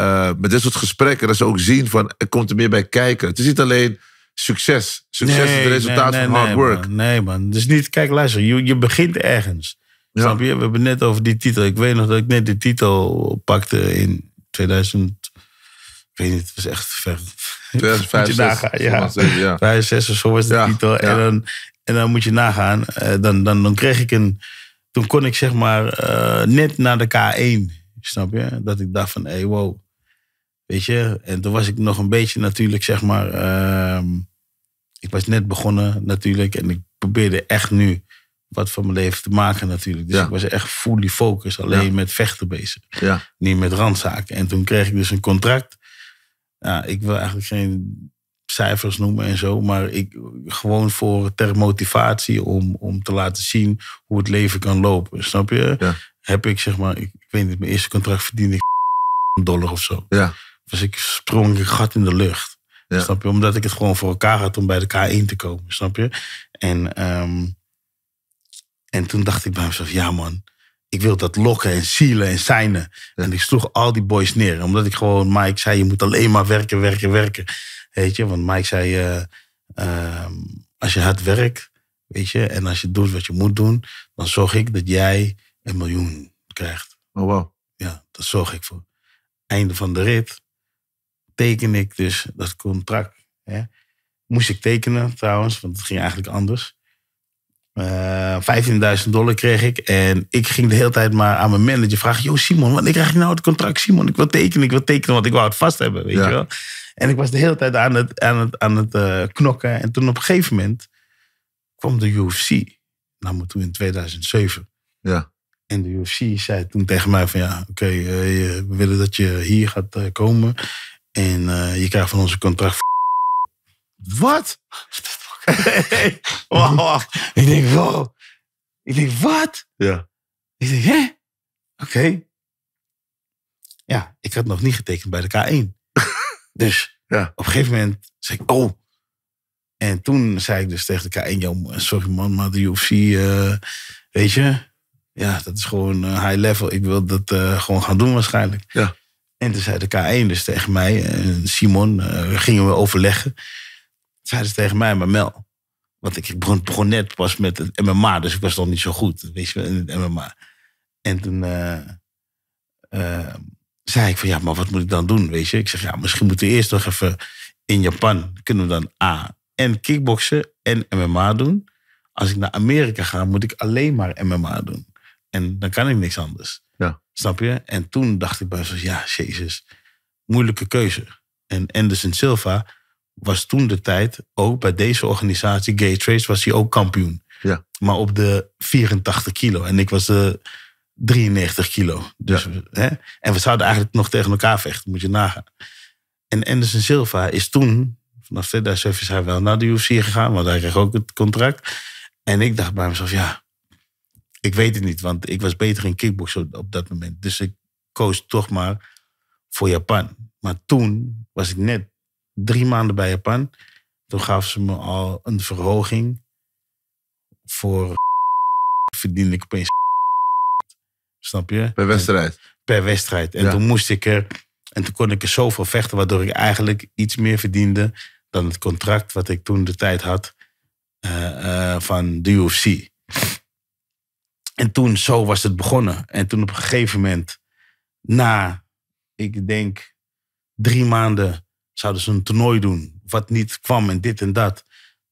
uh, met dit soort gesprekken, dat ze ook zien van er komt er meer bij kijken. Het is niet alleen succes. Succes nee, is het resultaat van hard work. nee, man. Dus niet, kijk, luister, je, je begint ergens. Snap je? We hebben net over die titel. Ik weet nog dat ik net die titel pakte in 2000. Ik weet niet, het was echt ver. 2005, ja. of zo was de ja, titel. En, dan, en dan moet je nagaan. Eh, dan, dan, dan kreeg ik een... Toen kon ik zeg maar eh, net naar de K1. Snap je? Dat ik dacht van, hé, hey, wow. Weet je, en toen was ik nog een beetje natuurlijk, zeg maar. Ehm, ik was net begonnen natuurlijk en ik probeerde echt nu wat van mijn leven te maken natuurlijk. Dus ik was echt fully focus, alleen met vechten bezig. Ja. Niet met randzaken. En toen kreeg ik dus een contract. Nou, ik wil eigenlijk geen cijfers noemen en zo, maar ik, gewoon voor ter motivatie om, om te laten zien hoe het leven kan lopen. Snap je? Heb ik zeg maar, ik, weet niet, mijn eerste contract verdiende ik dollar of zo. Ja. Dus ik sprong een gat in de lucht. Snap je? Omdat ik het gewoon voor elkaar had om bij de K1 te komen. Snap je? En, ehm, en toen dacht ik bij mezelf, ja man. Ik wil dat lokken en zielen en zijnen. En ik sloeg al die boys neer. Omdat ik gewoon, Mike zei, je moet alleen maar werken, werken, werken. Weet je? Want Mike zei, eh, ehm, als je hard werkt, weet je, en als je doet wat je moet doen, dan zorg ik dat jij een miljoen krijgt. Oh wow. Ja, dat zorg ik voor. Einde van de rit teken ik dus dat contract. Hè? Moest ik tekenen trouwens, want het ging eigenlijk anders. 15.000 eh, dollar kreeg ik. En ik ging de hele tijd maar aan mijn manager vragen: Yo, Simon, wanneer krijg je nou het contract? Simon, ik wil tekenen, ik wil tekenen, want ik wou het vast hebben, weet je wel. En ik was de hele tijd aan het, aan het, aan het eh, knokken. En toen op een gegeven moment kwam de UFC naar nou, me toe in 2007. Ja. En de UFC zei toen tegen mij: van ja, oké, eh, we willen dat je hier gaat komen. En eh, je krijgt van ons een contract. Wat? Ik denk, wow. Ik denk, wat? Ja. Ik denk, hè? Oké. Ja, ik had nog niet getekend bij de K1. dus ja. op een gegeven moment zei ik, oh. En toen zei ik dus tegen de K1, ja sorry man, maar die UFC, eh, weet je, ja, dat is gewoon eh, high level. Ik wil dat gewoon gaan doen waarschijnlijk. Ja. En toen zei de K1 dus tegen mij en eh, Simon, eh, gingen we overleggen. Zeiden ze tegen mij, maar Mel. Want ik begon, begon, net pas met het MMA, dus ik was nog niet zo goed weet je, in het MMA. En toen eh, zei ik van, ja, maar wat moet ik dan doen, weet je? Ik zeg, ja, misschien moeten we eerst nog even in Japan. Kunnen we dan A, en kickboksen en MMA doen? Als ik naar Amerika ga, moet ik alleen maar MMA doen. En dan kan ik niks anders. Ja. Snap je? En toen dacht ik bij mezelf, ja, jezus, moeilijke keuze. En Anderson Silva was toen de tijd, ook bij deze organisatie, Gay Trace, was hij ook kampioen. Ja. Maar op de 84 kilo. En ik was de 93 kilo. Dus, ja. hè? En we zouden eigenlijk nog tegen elkaar vechten, moet je nagaan. En Anderson Silva is toen, vanaf 2007 is hij wel naar de UFC gegaan, want hij kreeg ook het contract. En ik dacht bij mezelf, ja, ik weet het niet, want ik was beter in Kickbox op dat moment. Dus ik koos toch maar voor Japan. Maar toen was ik net drie maanden bij Japan. Toen gaf ze me al een verhoging voor verdiende ik opeens. Snap je? Per wedstrijd. per wedstrijd. En toen moest ik er. En toen kon ik er zoveel vechten, waardoor ik eigenlijk iets meer verdiende dan het contract wat ik toen de tijd had eh, eh, van de UFC. En toen, zo was het begonnen. En toen op een gegeven moment, na, ik denk, drie maanden zouden ze een toernooi doen. Wat niet kwam en dit en dat.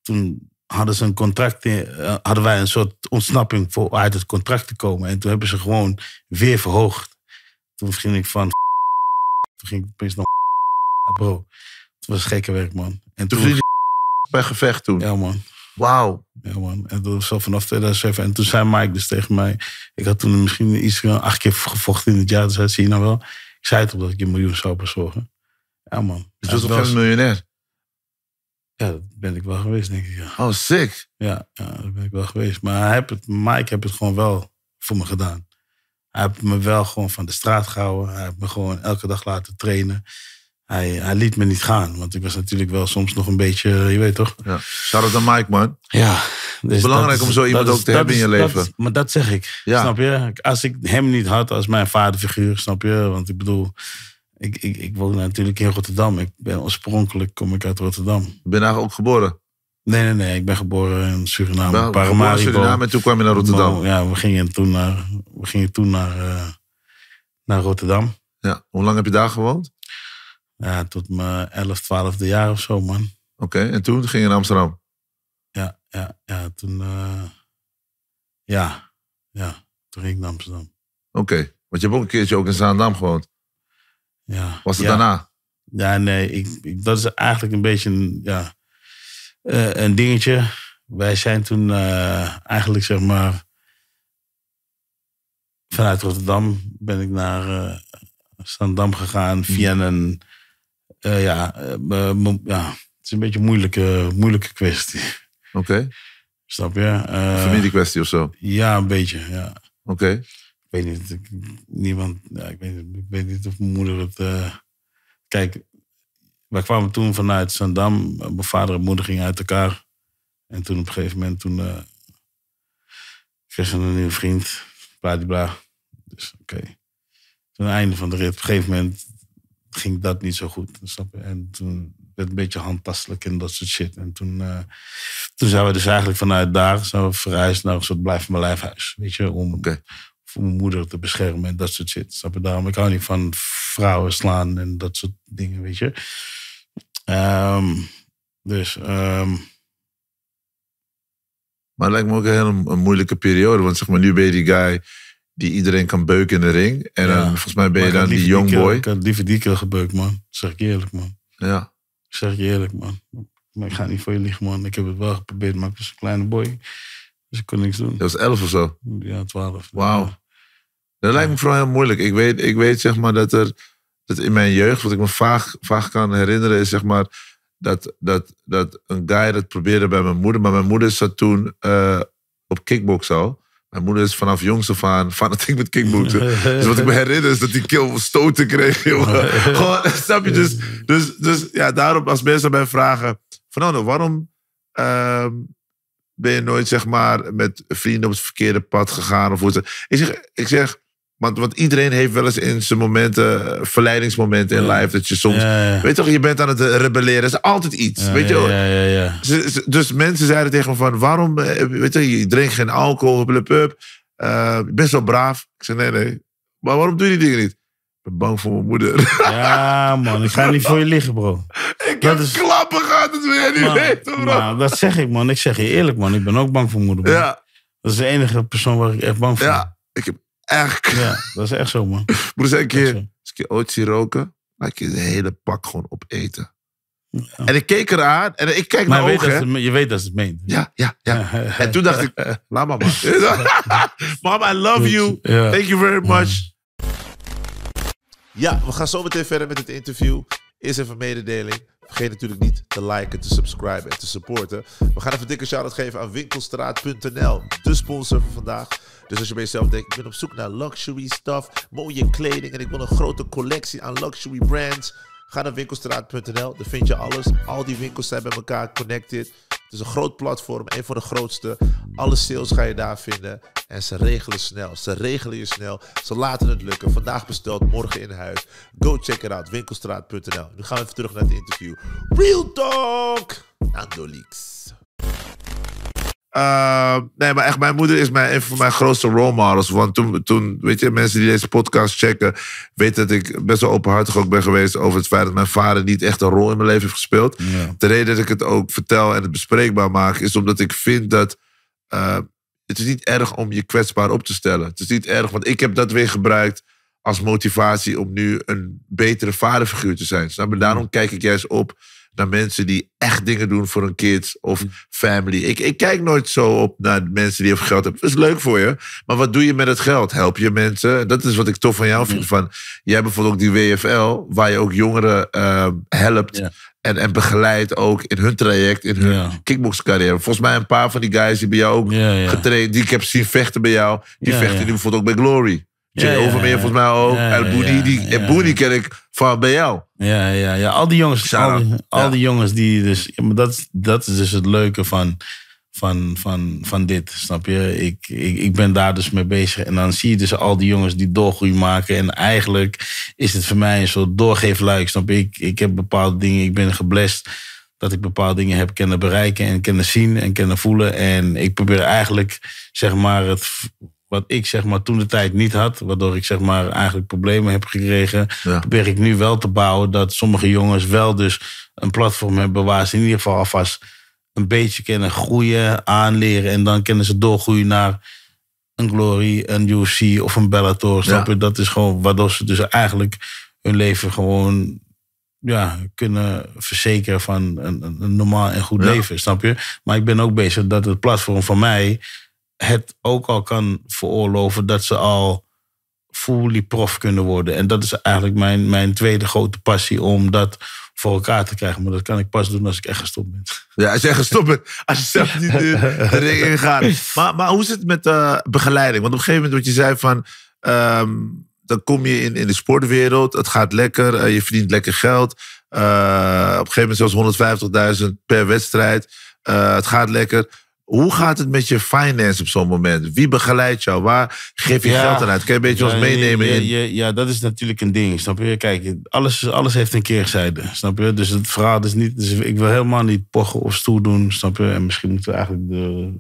Toen hadden ze een contract, eh, hadden wij een soort ontsnapping voor uit het contract te komen. En toen hebben ze gewoon weer verhoogd. Toen ging ik van. Toen ging ik opeens nog. Bro, het was gekke werk, man. En toen. toen bij gevecht toen? Ja, man. Wauw. Ja man, en dat was al vanaf 2007. En toen zei Mike dus tegen mij, ik had toen misschien iets van acht keer gevochten in het jaar. hij zei, zie je nou wel, ik zei toch dat ik je miljoen zou bezorgen. Ja man. Dus je was op een miljonair? Ja, dat ben ik wel geweest, denk ik. Oh, sick. Ja, ja, dat ben ik wel geweest. Maar hij heb het, Mike heb het gewoon wel voor me gedaan. Hij heeft me wel gewoon van de straat gehouden. Hij heeft me gewoon elke dag laten trainen hij, liet me niet gaan. Want ik was natuurlijk wel soms nog een beetje, eh, je weet toch? Ja. Shout out Mike, man. Ja. Dus is Belangrijk om zo iemand ook te hebben in je leven. Dat, maar dat zeg ik. Snap je? Als ik hem niet had als mijn vaderfiguur, snap je? Want ik bedoel, ik, ik, ik woon natuurlijk in Rotterdam. Ik ben oorspronkelijk, kom ik uit Rotterdam. Ben je ook geboren? Nee, nee, nee. Ik ben geboren in Suriname. Nou, Paramaribo. Suriname en toen kwam je naar Rotterdam. Ja, we gingen toen naar, we gingen toen naar, eh, naar Rotterdam. Ja. Hoe lang heb je daar gewoond? Ja, tot mijn 11, 12 jaar of zo, man. Oké, en toen ging je naar Amsterdam? Ja, ja, ja. Toen, eh, ja, ja, toen ging ik naar Amsterdam. Oké, okay, want je hebt ook een keertje ook in Zaandam gewoond. Ja. Was het daarna? Ja, nee, ik, dat is eigenlijk een beetje een, ja, eh, een dingetje. Wij zijn toen eh, eigenlijk, zeg maar, vanuit Rotterdam ben ik naar Zaandam gegaan via hmm. een eh, ja, eh, eh, ja, het is een beetje een moeilijke, moeilijke kwestie. Oké. Snap je? Uh, Familiekwestie of zo? Ja, een beetje, ja. Oké. Ik weet niet, ik, niemand, ja, ik, weet, ik weet niet of mijn moeder het... kijk, wij kwamen toen vanuit Zandam. Mijn vader en moeder gingen uit elkaar. En toen op een gegeven moment, toen kreeg ze een nieuwe vriend. bla Dus oké. Okay. Toen het einde van de rit. Op een gegeven moment ging dat niet zo goed. Snap je? En toen werd een beetje handtastelijk en dat soort shit. En toen, uh, toen zijn we dus eigenlijk vanuit daar zijn we verhuisd naar een soort blijf mijn lijfhuis. Weet je, om voor mijn moeder te beschermen en dat soort shit. Snap je? Daarom, ik hou niet van vrouwen slaan en dat soort dingen, weet je. Ehm, dus... Ehm, maar het lijkt me ook een hele moeilijke periode. Want zeg maar, nu ben je die guy die iedereen kan beuken in de ring. En dan, volgens mij ben je dan die young boy. Ik had liever die keer gebeukt, man. Dat zeg ik eerlijk, man. Ja. zeg je eerlijk, man. Maar ik ga niet voor je liggen, man. Ik heb het wel geprobeerd, maar ik was een kleine boy. Dus ik kon niks doen. Dat was elf of zo? Ja, twaalf. Wauw. Dat lijkt me vooral heel moeilijk. Ik weet, ik weet zeg maar dat er dat in mijn jeugd, wat ik me vaag, vaag kan herinneren, is zeg maar dat, dat, dat een guy dat probeerde bij mijn moeder. Maar mijn moeder zat toen eh, op kickbox al. Mijn moeder is vanaf jongs af aan fanatiek met kickboksen. dus wat ik me herinner is dat die kill stoten kreeg, jongen. Gewoon, snap je? Dus, dus, dus ja, daarom als mensen mij vragen... Fernando, nou, nou, waarom ehm, ben je nooit, zeg maar, met vrienden op het verkeerde pad gegaan? Of hoe ik zeg, ik zeg want, iedereen heeft wel eens in zijn momenten, eh, verleidingsmomenten in life, dat je soms, weet toch, je bent aan het eh, rebelleren. Dat is altijd iets, weet je dus, dus mensen zeiden tegen me van, waarom, eh, weet je, je geen alcohol, blup, blup. Uh, je bent zo braaf. Ik zei, nee, nee. Maar waarom doe je die dingen niet? Ik ben bang voor mijn moeder. Ja, man. Ik ga niet voor je liggen, bro. Ik dat heb is... klappen gaat het weer niet weten, bro. Nou, dat zeg ik, man. Ik zeg je eerlijk, man. Ik ben ook bang voor mijn moeder, Ja. Dat is de enige persoon waar ik echt bang voor ben. Ja, ik heb Echt. Ja, dat is echt zo, man. Broer, eens een keer, als ik je ooit zie roken, laat je de hele pak gewoon opeten. Ja. En ik keek eraan en ik kijk naar je ogen. Weet je weet dat ze het meent. Ja, ja, ja. en toen dacht ik, laat maar maar. I love you. Thank you very much. Ja, we gaan zo meteen verder met het interview. Eerst even een mededeling. Vergeet natuurlijk niet te liken, te subscriben en te supporten. We gaan even een dikke shout-out geven aan winkelstraat.nl, de sponsor van vandaag. Dus als je bij jezelf denkt, ik ben op zoek naar luxury stuff, mooie kleding en ik wil een grote collectie aan luxury brands... Ga naar winkelstraat.nl, daar vind je alles. Al die winkels zijn met elkaar connected. Het is een groot platform, een van de grootste. Alle sales ga je daar vinden. En ze regelen snel. Ze regelen je snel. Ze laten het lukken. Vandaag besteld, morgen in huis. Go check it out, winkelstraat.nl. Nu gaan we even terug naar het interview. Real Talk! Andolix. Ehm, nee, maar echt, mijn moeder is mijn, een van mijn grootste role models. Want toen, toen, weet je, mensen die deze podcast checken, weten dat ik best wel openhartig ook ben geweest over het feit dat mijn vader niet echt een rol in mijn leven heeft gespeeld. De reden dat ik het ook vertel en het bespreekbaar maak, is omdat ik vind dat eh, het is niet erg om je kwetsbaar op te stellen. Het is niet erg, want ik heb dat weer gebruikt als motivatie om nu een betere vaderfiguur te zijn. daarom kijk ik juist op naar mensen die echt dingen doen voor hun kids of mm. family. Ik, ik kijk nooit zo op naar mensen die op geld hebben. Dat is leuk voor je, maar wat doe je met het geld? Help je mensen? Dat is wat ik tof van jou vind. Mm. Van, jij bijvoorbeeld ook die WFL, waar je ook jongeren ehm, helpt. En, en begeleidt ook in hun traject, in hun kickbox kickboxcarrière. Volgens mij een paar van die guys die bij jou ook getraind, die ik heb zien vechten bij jou, die vechten nu bijvoorbeeld ook bij Glory. Jay ja, Overmeer volgens mij ook. en Boedi, die, ken ik van bij jou. Ja, ja, ja. Al die jongens, al die, al die, jongens die dus... maar dat, dat is dus het leuke van, van, van, van dit, snap je? Ik, ik, ik ben daar dus mee bezig. En dan zie je dus al die jongens die doorgroei maken. En eigenlijk is het voor mij een soort doorgeefluik, snap je? Ik, ik heb bepaalde dingen, ik ben geblest dat ik bepaalde dingen heb kunnen bereiken en kunnen zien en kunnen voelen. En ik probeer eigenlijk, zeg maar, het wat ik zeg maar toen de tijd niet had, waardoor ik zeg maar eigenlijk problemen heb gekregen, probeer ik nu wel te bouwen dat sommige jongens wel dus een platform hebben waar ze in ieder geval alvast een beetje kunnen groeien, aanleren en dan kunnen ze doorgroeien naar een Glory, een UFC of een Bellator. Snap je? Dat is gewoon waardoor ze dus eigenlijk hun leven gewoon ja, kunnen verzekeren van een, een normaal en goed leven. Snap je? Maar ik ben ook bezig dat het platform van mij het ook al kan veroorloven dat ze al fully prof kunnen worden. En dat is eigenlijk mijn, mijn tweede grote passie om dat voor elkaar te krijgen. Maar dat kan ik pas doen als ik echt gestopt ben. Ja, als je echt gestopt bent. Als je zelf niet erin gaat. Maar, maar hoe zit het met eh, begeleiding? Want op een gegeven moment wat je zei van... Ehm, dan kom je in, in de sportwereld. Het gaat lekker. Eh, je verdient lekker geld. Eh, op een gegeven moment zelfs 150.000 per wedstrijd. het gaat lekker hoe gaat het met je finance op zo'n moment? Wie begeleidt jou? Waar geef je geld aan uit? Kun je een beetje ons meenemen ja, in? Ja, dat is natuurlijk een ding, snap je? Kijk, alles, alles heeft een keerzijde, snap je? Dus het verhaal is niet... Dus ik wil helemaal niet pochen of stoer doen, snap je? En misschien moeten we eigenlijk de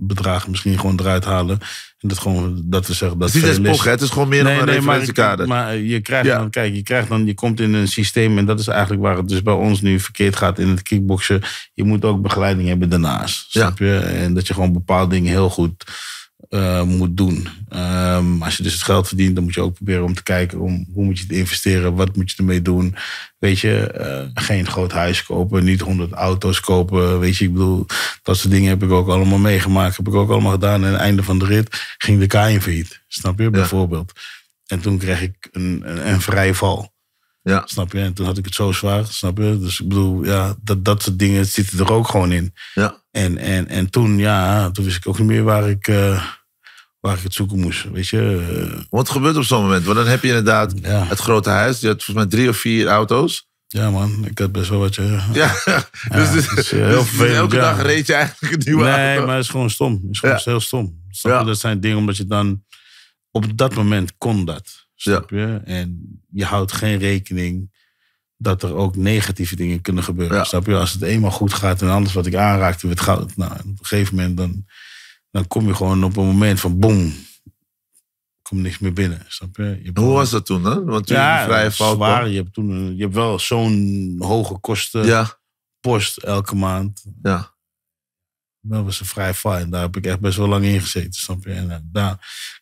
bedragen misschien gewoon eruit halen. En dat gewoon, dat we zeggen. Dat het is niet is gewoon meer nee, dan een nee, referentiekader. Maar, maar, je krijgt dan, kijk, je krijgt dan, je komt in een systeem. En dat is eigenlijk waar het dus bij ons nu verkeerd gaat in het kickboksen. Je moet ook begeleiding hebben daarnaast. Snap je? En dat je gewoon bepaalde dingen heel goed uh, moet doen. Ehm, als je dus het geld verdient, dan moet je ook proberen om te kijken om, hoe moet je het investeren, wat moet je ermee doen. Weet je, eh, geen groot huis kopen, niet honderd auto's kopen. Weet je, ik bedoel, dat soort dingen heb ik ook allemaal meegemaakt, heb ik ook allemaal gedaan. En aan het einde van de rit ging de K failliet, snap je, bijvoorbeeld. En toen kreeg ik een, een, een vrije val. Ja. Snap je? En toen had ik het zo zwaar, snap je? Dus ik bedoel, ja, dat, dat soort dingen zitten er ook gewoon in. Ja. En, en, en toen, ja, toen wist ik ook niet meer waar ik, eh, waar ik het zoeken moest, weet je. Wat gebeurt op zo'n moment? Want dan heb je inderdaad het grote huis. Je had volgens mij drie of vier auto's. Ja, man, ik had best wel wat. Je, ja, dus, eh, dus heel dus elke dag reed je eigenlijk een nieuwe nee, maar het is gewoon stom. Het is gewoon heel stom. Dat zijn dingen omdat je dan op dat moment kon dat. Snap je? En je houdt geen rekening dat er ook negatieve dingen kunnen gebeuren. Snap je? Als het eenmaal goed gaat en alles wat ik aanraakte werd goud. Nou, op een gegeven moment dan, dan kom je gewoon op een moment van boem. Komt niks meer binnen. Snap je? je Hoe was dat toen? Hè? Want toen ja, vrije zwaar. Je hebt, toen, je hebt wel zo'n hoge kosten. Post elke maand. Ja dat was een vrij fijn. Daar heb ik echt best wel lang in gezeten, snap je? En eh, daar,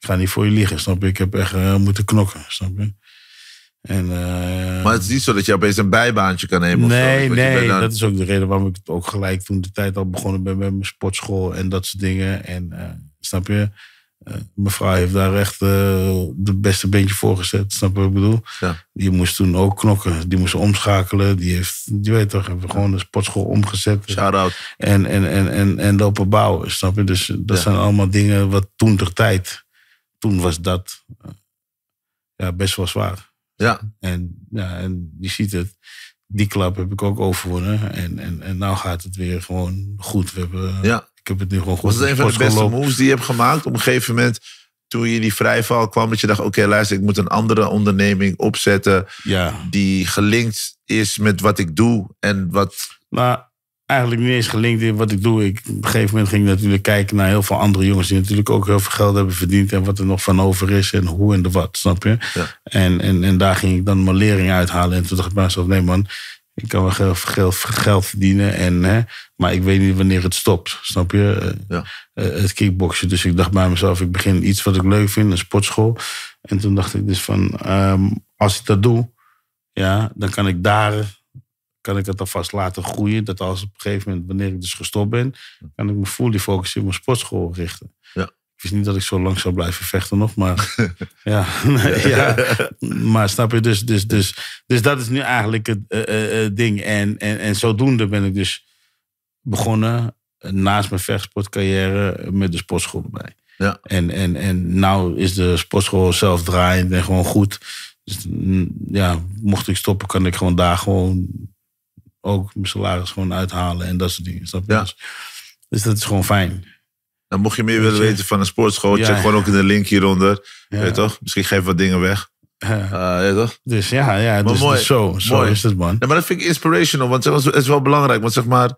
ik ga niet voor je liggen, snap je? Ik heb echt eh, moeten knokken, snap je? En, eh, maar het is niet zo dat je opeens een bijbaantje kan nemen? Nee, zo, nee dat is ook de reden waarom ik het ook gelijk toen de tijd al begonnen ben met mijn sportschool en dat soort dingen. En snap je? Eh, mevrouw heeft daar echt eh, de beste beentje voor gezet. Snap je wat ik bedoel? Ja. Die moest toen ook knokken. Die moest omschakelen. Die heeft, die weet toch, hebben gewoon de sportschool omgezet. Shout-out. En, en, en, en, en lopen bouwen, snap je? Dus eh, dat zijn allemaal dingen wat toen ter tijd... Toen was dat ja, best wel zwaar. Ja. En, ja, en je ziet het die klap heb ik ook overwonnen. En, en, en nou gaat het weer gewoon goed. We hebben, ja. Ik heb het nu gewoon goed. Was het een van de beste moves die je hebt gemaakt? Op een gegeven moment, toen je die vrijval kwam, dat je dacht: oké, luister, ik moet een andere onderneming opzetten. Ja. Die gelinkt is met wat ik doe en wat. Maar eigenlijk niet eens gelinkt in wat ik doe. Ik, op een gegeven moment ging ik natuurlijk kijken naar heel veel andere jongens die natuurlijk ook heel veel geld hebben verdiend en wat er nog van over is en hoe en de wat, snap je? En, en, en daar ging ik dan mijn lering uithalen. En toen dacht ik bij mezelf, nee man, ik kan wel geld, geld, geld verdienen, en, hè, maar ik weet niet wanneer het stopt, snap je? Eh, ja. Eh, het kickboksen. Dus ik dacht bij mezelf, ik begin iets wat ik leuk vind, een sportschool. En toen dacht ik dus van, ehm, als ik dat doe, ja, dan kan ik daar kan ik dat alvast laten groeien. Dat als op een gegeven moment, wanneer ik dus gestopt ben, kan ik me fully focussen op mijn sportschool richten. Ja. Ik wist niet dat ik zo lang zou blijven vechten nog, maar ja, ja, Maar snap je, dus, dus, dus, dus dat is nu eigenlijk het eh, eh, eh, ding. En, en, en zodoende ben ik dus begonnen naast mijn vechtsportcarrière met de sportschool erbij. Ja. En, en, en nou is de sportschool zelf draaiend en gewoon goed. Dus mm, ja, mocht ik stoppen, kan ik gewoon daar gewoon ook mijn salaris gewoon uithalen en dat soort dingen. Ja. Dus, dus, dat is gewoon fijn. Dan mocht je meer willen weten van een sportschool, check gewoon ook in de link hieronder. Weet toch? Misschien geef wat dingen weg. Uh, toch? Dus ja, ja dus, mooi, zo, zo mooi. is het man. Ja, maar dat vind ik inspirational, want het is wel belangrijk. Want zeg maar,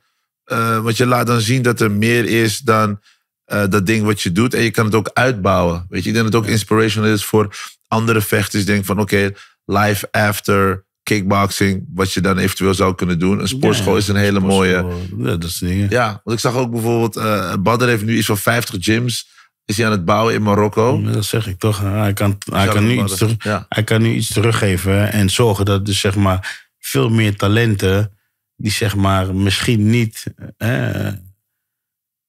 eh, want je laat dan zien dat er meer is dan eh, dat ding wat je doet. En je kan het ook uitbouwen. Weet je, ik denk dat het ook inspirational is voor andere vechters. Denk van oké, life after kickboxing, wat je dan eventueel zou kunnen doen. Een sportschool is een hele mooie. Ja, dat is dingen. Ja, want ik zag ook bijvoorbeeld, uh, Badr heeft nu iets van 50 gyms. Is hij aan het bouwen in Marokko? dat zeg ik toch. Ah, hij kan, hij kan, nu, iets terug, hij kan nu iets teruggeven en zorgen dat er dus, zeg maar veel meer talenten die zeg maar misschien niet... Eh,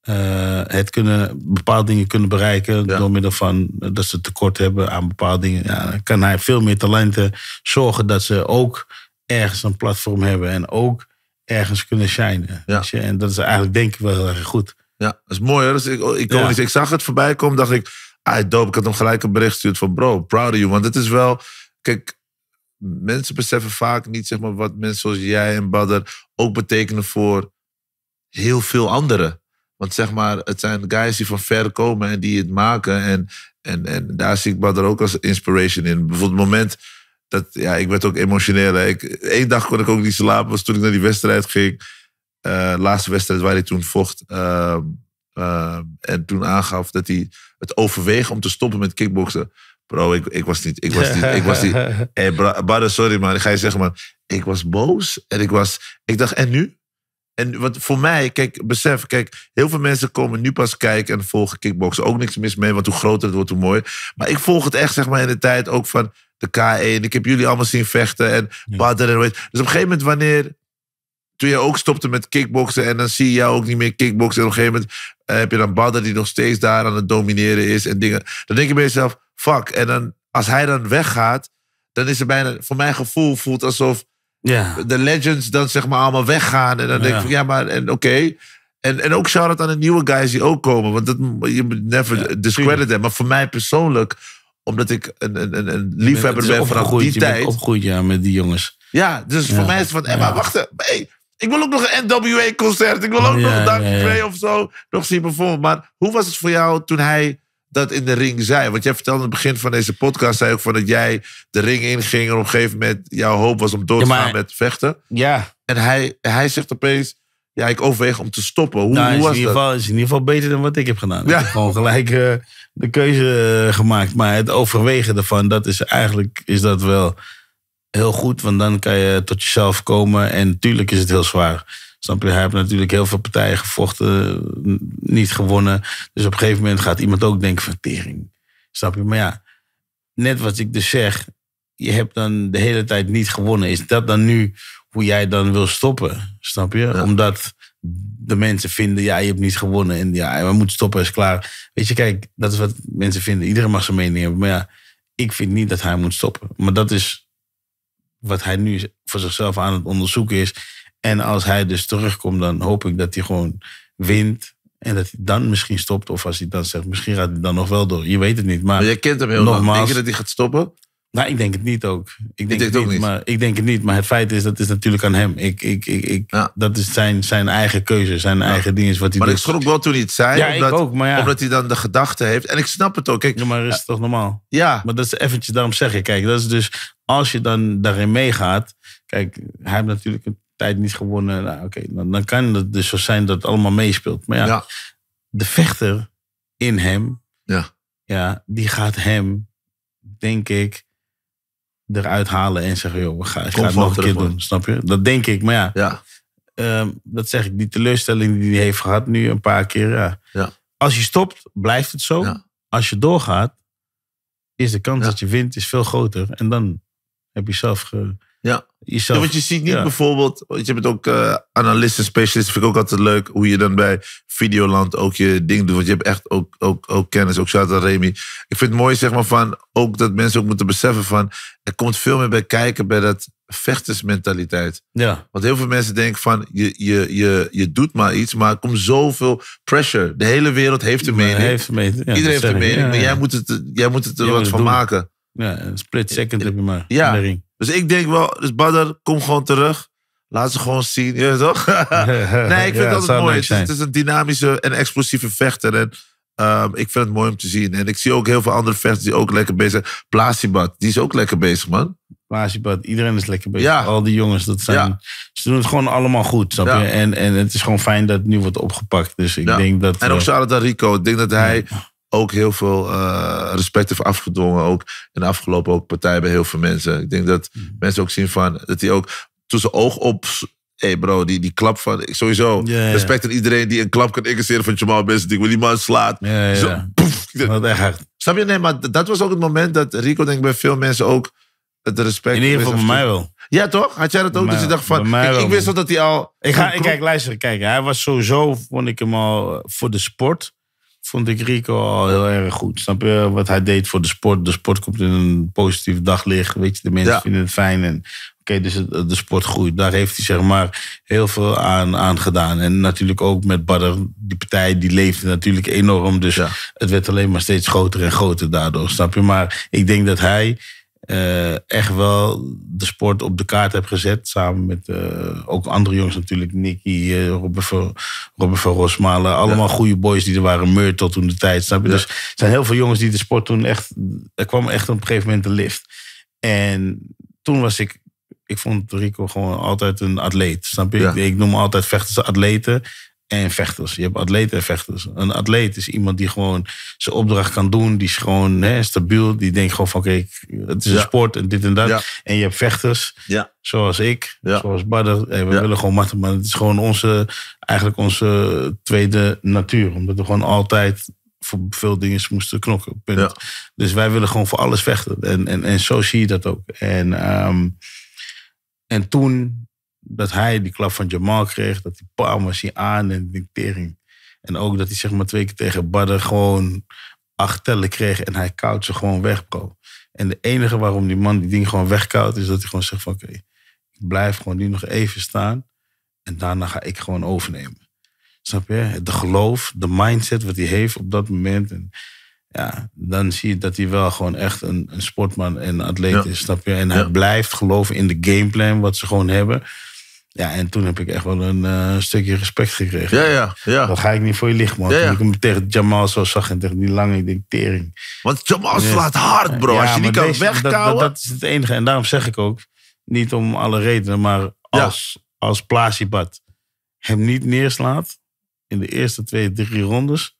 eh, het kunnen, bepaalde dingen kunnen bereiken door middel van dat ze tekort hebben aan bepaalde dingen. Ja, dan kan hij veel meer talenten zorgen dat ze ook ergens een platform hebben en ook ergens kunnen shinen. Ja. En dat is eigenlijk denk ik wel heel erg goed. Ja, dat is mooi. Hè? Dus ik, zag het voorbij komen, dacht ik, ah dope, ik had hem gelijk een bericht gestuurd van bro, proud of you. Want het is wel, kijk, mensen beseffen vaak niet zeg maar, wat mensen zoals jij en Badder ook betekenen voor heel veel anderen. Want zeg maar, het zijn guys die van ver komen en die het maken. En, en, en daar zie ik Badr ook als inspiration in. Bijvoorbeeld het moment dat, ja, ik werd ook emotioneel. Eén dag kon ik ook niet slapen, was toen ik naar die wedstrijd ging. Uh, laatste wedstrijd waar hij toen vocht. Ehm, ehm, en toen aangaf dat hij het overweeg om te stoppen met kickboksen. Bro, ik, ik was niet. Ik was niet. Ik was niet. Hey, sorry man. Ik ga je zeggen, man. Ik was boos. En ik was. Ik dacht, en nu? En wat voor mij, kijk, besef, kijk, heel veel mensen komen nu pas kijken en volgen kickboxen Ook niks mis mee, want hoe groter het wordt, hoe mooier. Maar ik volg het echt, zeg maar, in de tijd ook van de K1. Ik heb jullie allemaal zien vechten en ja. en weet. Dus op een gegeven moment, wanneer. Toen je ook stopte met kickboxen en dan zie je jou ook niet meer kickboxen. En op een gegeven moment eh, heb je dan Badder die nog steeds daar aan het domineren is en dingen. Dan denk je bij jezelf, fuck. En dan, als hij dan weggaat, dan is er bijna, voor mijn gevoel, voelt alsof ja. de legends dan zeg maar allemaal weggaan. En dan denk ik van ja, maar en oké. En, en ook shout-out aan de nieuwe guys die ook komen. Want dat, je moet never discredit them. Maar voor mij persoonlijk, omdat ik een, een, een, liefhebber ben vanaf die je tijd. Bent opgegroeid met die jongens. Ja, dus voor mij is het van, maar wacht hey, ik wil ook nog een NWA-concert. Ik wil ook nog Dark ja, ja. of zo nog zien bijvoorbeeld. Maar hoe was het voor jou toen hij dat in de ring zijn? Want jij vertelde aan het begin van deze podcast zei ook van dat jij de ring inging en op een gegeven moment jouw hoop was om door te gaan met vechten. Ja. En hij, hij zegt opeens, ja, ik overweeg om te stoppen. Hoe, nou, hoe was in ieder geval, Is in ieder geval beter dan wat ik heb gedaan. Ja. Ik gewoon gelijk eh, de keuze eh, gemaakt. Maar het overwegen ervan, dat is eigenlijk is dat wel heel goed. Want dan kan je tot jezelf komen. En natuurlijk is het heel zwaar. Snap je? Hij heeft natuurlijk heel veel partijen gevochten, niet gewonnen. Dus op een gegeven moment gaat iemand ook denken van tering. Snap je? Maar ja, net wat ik dus zeg, je hebt dan de hele tijd niet gewonnen. Is dat dan nu hoe jij dan wil stoppen? Snap je? Omdat de mensen vinden, ja, je hebt niet gewonnen en ja, we moeten stoppen, is klaar. Weet je, kijk, dat is wat mensen vinden. Iedereen mag zijn mening hebben, maar ja, ik vind niet dat hij moet stoppen. Maar dat is wat hij nu voor zichzelf aan het onderzoeken is en als hij dus terugkomt, dan hoop ik dat hij gewoon wint. En dat hij dan misschien stopt. Of als hij dan zegt, misschien gaat hij dan nog wel door. Je weet het niet. Maar, maar jij kent hem heel nogmaals, Denk je dat hij gaat stoppen? Nou, ik denk het niet ook. Ik denk, het, niet, niet, Maar, ik denk het niet. Maar het feit is, dat is natuurlijk aan hem. Ik, ik, ik, Dat is zijn, zijn eigen keuze, zijn eigen ding is wat hij maar doet. Maar ik schrok wel toen hij het zei. Ja, omdat, ook, omdat hij dan de gedachte heeft. En ik snap het ook. Kijk, ja, maar is het toch normaal? Ja. Maar dat is eventjes, daarom zeg ik. Kijk, dat is dus, als je dan daarin meegaat. Kijk, hij heeft natuurlijk een tijd niet gewonnen. Nou, oké, dan, dan, kan het dus zo zijn dat het allemaal meespeelt. Maar ja, de vechter in hem, ja. Ja, die gaat hem, denk ik, eruit halen en zeggen: joh, we gaan, nog een keer doen. Snap je? Dat denk ik, maar ja. ja. Ehm, dat zeg ik, die teleurstelling die hij heeft gehad nu een paar keer. Ja. ja. Als je stopt, blijft het zo. Als je doorgaat, is de kans dat je wint is veel groter. En dan heb je zelf ge, ja, want je ziet niet bijvoorbeeld... Want je hebt ook eh, analisten, specialisten. Vind ik ook altijd leuk hoe je dan bij Videoland ook je ding doet. Want je hebt echt ook, ook, ook kennis. Ook shout out Remy. Ik vind het mooi zeg maar van... Ook dat mensen ook moeten beseffen van... Er komt veel meer bij kijken bij dat vechtersmentaliteit. Ja. Want heel veel mensen denken van... Je, je, je, je doet maar iets, maar er komt zoveel pressure. De hele wereld heeft een mening. Heeft een Ja, Iedereen heeft een mening. Maar jij moet het, jij moet het er wat van maken. Ja, een split second eh, heb je maar ja. Dus ik denk wel, dus Badr, kom gewoon terug. Laat ze gewoon zien, je toch? nee, ik vind ja, altijd mooi. Het is, een dynamische en explosieve vechter. En ehm, ik vind het mooi om te zien. En ik zie ook heel veel andere vechters die ook lekker bezig zijn. Plasibat, die is ook lekker bezig, man. Plasibat, iedereen is lekker bezig. Ja. Al die jongens, dat zijn, ze doen het gewoon allemaal goed, snap je? En, en het is gewoon fijn dat het nu wordt opgepakt. Dus ik denk dat... En ook Charlotte eh, Rico, ik denk dat hij ook heel veel uh, respect heeft afgedwongen. Ook in de afgelopen ook partijen bij heel veel mensen. Ik denk dat mhm. mensen ook zien van dat hij ook tussen oog op. Hé hey bro, die, die klap van. Sowieso. respect aan iedereen die een klap kan incasseren van Jamal Benson. Ik wil die man slaat. Ja, Zo, Dat echt. Snap je? Nee, maar dat was ook het moment dat Rico, denk ik, bij veel mensen ook het respect. In ieder geval bij mij wel. Ja, toch? Had jij dat ook? Mij, dus je dacht van. Ik, wist al dat hij al. Ik ga, ik, kijk, luister, kijk. Hij was sowieso, vond ik hem al voor de sport vond ik Rico al heel erg goed. Snap je wat hij deed voor de sport? De sport komt in een positief daglicht. Weet je, de mensen vinden het fijn. En oké, dus de sport groeit. Daar heeft hij zeg maar heel veel aan, aan gedaan. En natuurlijk ook met Badder, die partij, die leefde natuurlijk enorm. Dus ja. het werd alleen maar steeds groter en groter daardoor, snap je? Maar ik denk dat hij eh, echt wel de sport op de kaart heb gezet. Samen met eh, ook andere jongens natuurlijk. Nicky, uh, eh, van, Robert van Rosmalen. Allemaal goede boys die er waren. Meur tot toen de tijd. Snap je? Dus er zijn heel veel jongens die de sport toen echt... Er kwam echt op een gegeven moment de lift. En toen was ik... Ik vond Rico gewoon altijd een atleet. Snap je? Ik, ik noem altijd vechters atleten en vechters. Je hebt atleten en vechters. Een atleet is iemand die gewoon zijn opdracht kan doen. Die is gewoon hè, stabiel. Die denkt gewoon van oké, het is een sport en dit en dat. En je hebt vechters, ja. zoals ik, zoals Bader. we willen gewoon matten, maar het is gewoon onze, eigenlijk onze tweede natuur. Omdat we gewoon altijd voor veel dingen moesten knokken. Dus wij willen gewoon voor alles vechten. En, en, en zo zie je dat ook. En, ehm, en toen dat hij die klap van Jamal kreeg, dat die paal aan en die tering. En ook dat hij zeg maar twee keer tegen Badder gewoon acht tellen kreeg en hij koud ze gewoon weg, bro. En de enige waarom die man die ding gewoon wegkoudt, is dat hij gewoon zegt van oké, ik blijf gewoon nu nog even staan en daarna ga ik gewoon overnemen. Snap je? De geloof, de mindset wat hij heeft op dat moment. En ja, dan zie je dat hij wel gewoon echt een, een sportman en atleet is, snap je? En hij blijft geloven in de gameplan wat ze gewoon hebben. Ja, en toen heb ik echt wel een eh, stukje respect gekregen. Ja, ja, ja. Dan ga ik niet voor je licht, man. Ja, ik hem tegen Jamal zo zag en tegen die lange, dictering. tering. Want Jamal slaat hard, bro. Als je die kan deze, Dat, is het enige. En daarom zeg ik ook, niet om alle redenen, maar als, als Plasibat hem niet neerslaat in de eerste twee, drie rondes,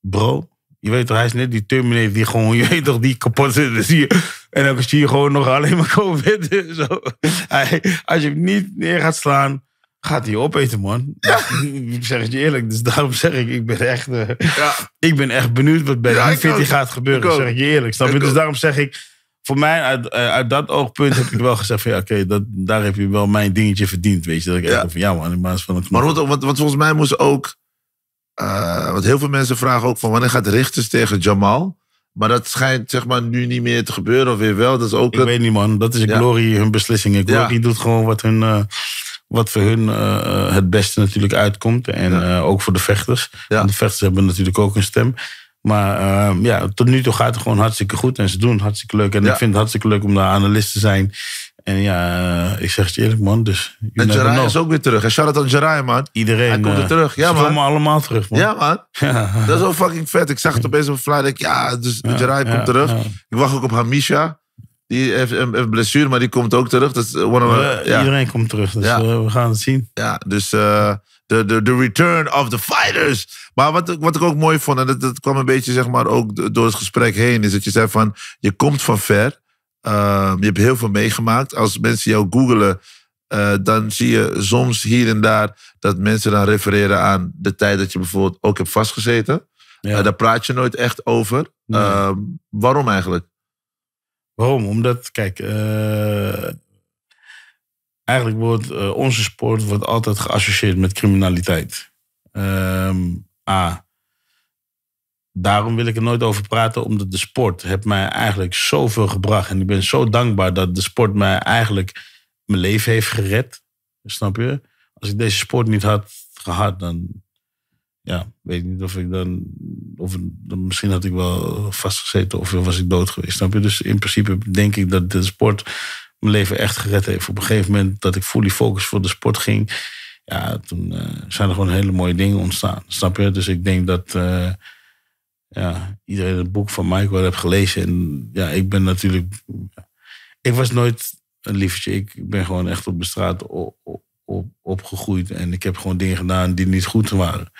bro, je weet toch, hij is net die Terminator die gewoon, je weet toch, die kapot zit. Dus hier, en ook als je hier gewoon nog alleen maar COVID. Zo. als je hem niet neer gaat slaan, gaat hij opeten, man. Ik zeg het je eerlijk. Dus daarom zeg ik, ik ben echt, eh, ja. ik ben echt benieuwd wat bij ja, gaat gebeuren. Ik zeg je eerlijk. Snap je? Dus daarom zeg ik, voor mij, uit, eh, uit dat oogpunt heb ik wel gezegd van ja, oké, daar heb je wel mijn dingetje verdiend. Weet je, dat ik ja. van ja, man, in van het. Maar wat, wat, volgens mij moest ook. Uh, eh, want heel veel mensen vragen ook van wanneer gaat Richters tegen Jamal? Maar dat schijnt zeg maar, nu niet meer te gebeuren, of weer wel. Dat is ook ik weet niet, man. Dat is ja. Glory, hun beslissingen. Glory doet gewoon wat, hun, uh, wat voor hun eh, eh, het beste natuurlijk uitkomt. En ook voor de vechters. Want de vechters hebben natuurlijk ook een stem. Maar ehm, ja, tot nu toe gaat het gewoon hartstikke goed. En ze doen het hartstikke leuk. En ik vind het hartstikke leuk om daar analist te zijn. En ja, eh, ik zeg het je eerlijk, man. Dus, en Jarai is ook weer terug. En shout-out aan Jarai, man. Iedereen. Hij komt eh, er terug. Ja, ze komen allemaal terug, man. Ja, man. Dat is wel fucking vet. Ik zag het opeens op een ik ja, dus ja, Jarai komt terug. Ik wacht ook op Hamisha. Die heeft een, blessure, maar die komt ook terug. Dat is eh, one of, ja. Iedereen komt terug, dus ja. we gaan het zien. Ja, dus de uh, de return of the fighters. Maar wat, wat ik ook mooi vond, en dat, dat kwam een beetje zeg maar, ook door het gesprek heen, is dat je zei van, je komt van ver, Ehm, je hebt heel veel meegemaakt. Als mensen jou googelen, eh, dan zie je soms hier en daar dat mensen dan refereren aan de tijd dat je bijvoorbeeld ook hebt vastgezeten. Ja. Eh, daar praat je nooit echt over. Ehm, waarom eigenlijk? Waarom? Omdat, kijk, eh, eigenlijk wordt onze sport wordt altijd geassocieerd met criminaliteit. Ehm, A daarom wil ik er nooit over praten, omdat de sport heeft mij eigenlijk zoveel gebracht. En ik ben zo dankbaar dat de sport mij eigenlijk mijn leven heeft gered. Snap je? Als ik deze sport niet had gehad, dan ja, weet niet of ik dan, of misschien had ik wel vastgezeten of was ik dood geweest. Snap je? Dus in principe denk ik dat de sport mijn leven echt gered heeft. Op een gegeven moment dat ik fully focus voor de sport ging, ja, toen eh, zijn er gewoon hele mooie dingen ontstaan. Snap je? Dus ik denk dat. Eh, ja, iedereen het boek van Michael heb gelezen. En ja, ik ben natuurlijk. Ik was nooit een liefje Ik ben gewoon echt op de straat op, op, opgegroeid. En ik heb gewoon dingen gedaan die niet goed waren.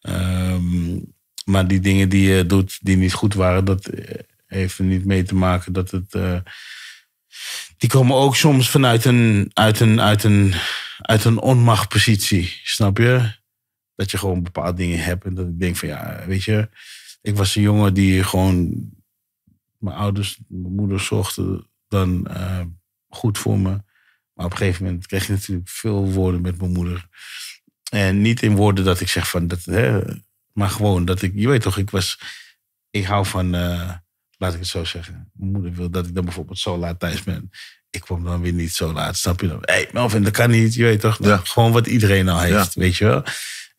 Ehm, maar die dingen die je doet die niet goed waren, dat eh, heeft er niet mee te maken dat het. Eh, die komen ook soms vanuit een, uit een, uit een, uit een onmachtpositie, snap je? Dat je gewoon bepaalde dingen hebt en dat ik denk van ja, weet je, ik was een jongen die gewoon. Mijn ouders, mijn moeder zochten dan eh, goed voor me. Maar op een gegeven moment kreeg ik natuurlijk veel woorden met mijn moeder. En niet in woorden dat ik zeg van. Dat, hè, maar gewoon dat ik. Je weet toch, ik was. Ik hou van. Eh, laat ik het zo zeggen. Mijn moeder wil dat ik dan bijvoorbeeld zo laat thuis ben. Ik kwam dan weer niet zo laat, snap je dan? Hé, hey Melvin, dat kan niet, je weet toch? Ja. Gewoon wat iedereen al heeft, weet je wel?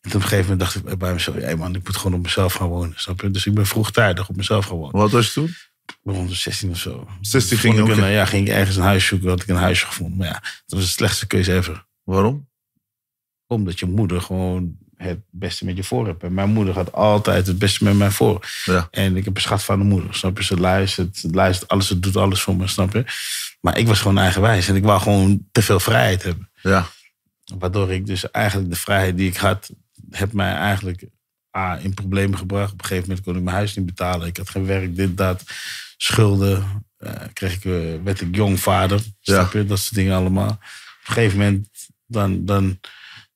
En op een gegeven moment dacht ik bij mezelf, hé man, ik moet gewoon op mezelf gaan wonen, snap je? Dus ik ben vroegtijdig op mezelf gaan wonen. Wat was je toen? Rond de 16 of zo. 16 ging ja, ging ik ergens een huis zoeken, had ik een huisje gevonden. Maar ja, dat was de slechtste keuze ever. Waarom? Omdat je moeder gewoon het beste met je voor hebt. mijn moeder gaat altijd het beste met mij voor. Ja. En ik heb een schat van de moeder, snap je? Ze luistert, luistert alles, ze doet alles voor me, snap je? Maar ik was gewoon eigenwijs en ik wou gewoon te veel vrijheid hebben. Ja. Waardoor ik dus eigenlijk de vrijheid die ik had, heb mij eigenlijk A, in problemen gebracht. Op een gegeven moment kon ik mijn huis niet betalen. Ik had geen werk, dit, dat. Schulden. Eh, kreeg ik, eh, werd ik jong vader. Ja. Je, dat soort dingen allemaal. Op een gegeven moment dan, dan,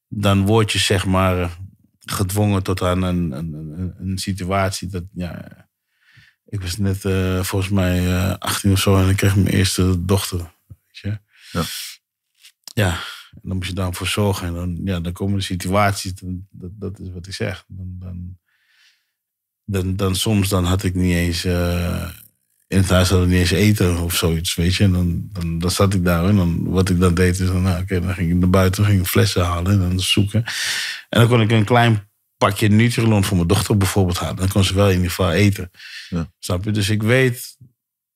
dan word je zeg maar gedwongen tot aan een, een, een situatie dat ja, ik was net eh, volgens mij uh, 18 of zo en ik kreeg mijn eerste dochter. Weet je? Ja. ja. En dan moet je daarvoor zorgen. En dan, ja, dan komen de situaties, dan, dat, is wat ik zeg. Dan, dan, dan, dan soms dan had ik niet eens. Uh, in huis hadden niet eens eten of zoiets, weet je. En dan, dan, dan zat ik daar en dan, wat ik dan deed is dan, nou, oké, dan ging ik naar buiten, ging ik flessen halen en dan zoeken. En dan kon ik een klein pakje Nutrilon voor mijn dochter bijvoorbeeld halen. Dan kon ze wel in ieder geval eten. Ja. Snap je? Dus ik weet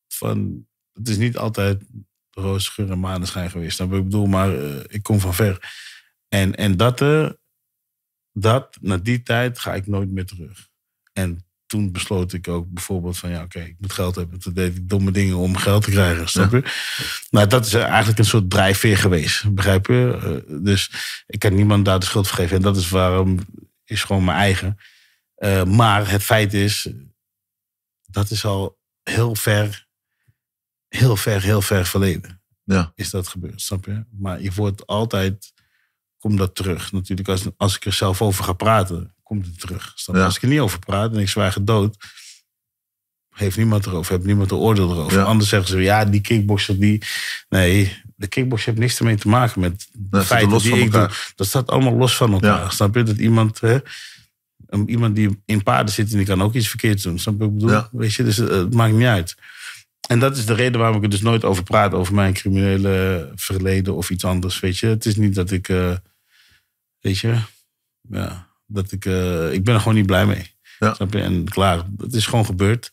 van, het is niet altijd roze geur en maneschijn geweest. Nou, ik bedoel, maar eh, ik kom van ver. En, en dat, uh, dat, na die tijd ga ik nooit meer terug. En toen besloot ik ook bijvoorbeeld van ja, oké, ik moet geld hebben. Toen deed ik domme dingen om geld te krijgen, snap je? Ja. dat is eigenlijk een soort drijfveer geweest, begrijp je? Eh, dus ik kan niemand daar de schuld voor geven. En dat is waarom, is gewoon mijn eigen. maar het feit is, dat is al heel ver heel ver, heel ver verleden ja. is dat gebeurd, snap je? Maar je wordt altijd, komt dat terug. Natuurlijk, als, als ik er zelf over ga praten, komt het terug. Als ik er niet over praat en ik zwaar gedood, heeft niemand erover, heb niemand een oordeel erover. Anders zeggen ze, ja, die kickboxer, die... Nee, de kickboxer heeft niks ermee te maken met de dat feiten die ik doe. Dat staat allemaal los van elkaar, snap je? Dat iemand... Hè, iemand die in paarden zit en die kan ook iets verkeerds doen. Snap je wat ik bedoel? Weet je, dus eh, het maakt niet uit. En dat is de reden waarom ik er dus nooit over praat, over mijn criminele verleden of iets anders, weet je. Het is niet dat ik, eh, weet je, ja, dat ik, eh, ik ben er gewoon niet blij mee. Ja. Snap je? En klaar, het is gewoon gebeurd.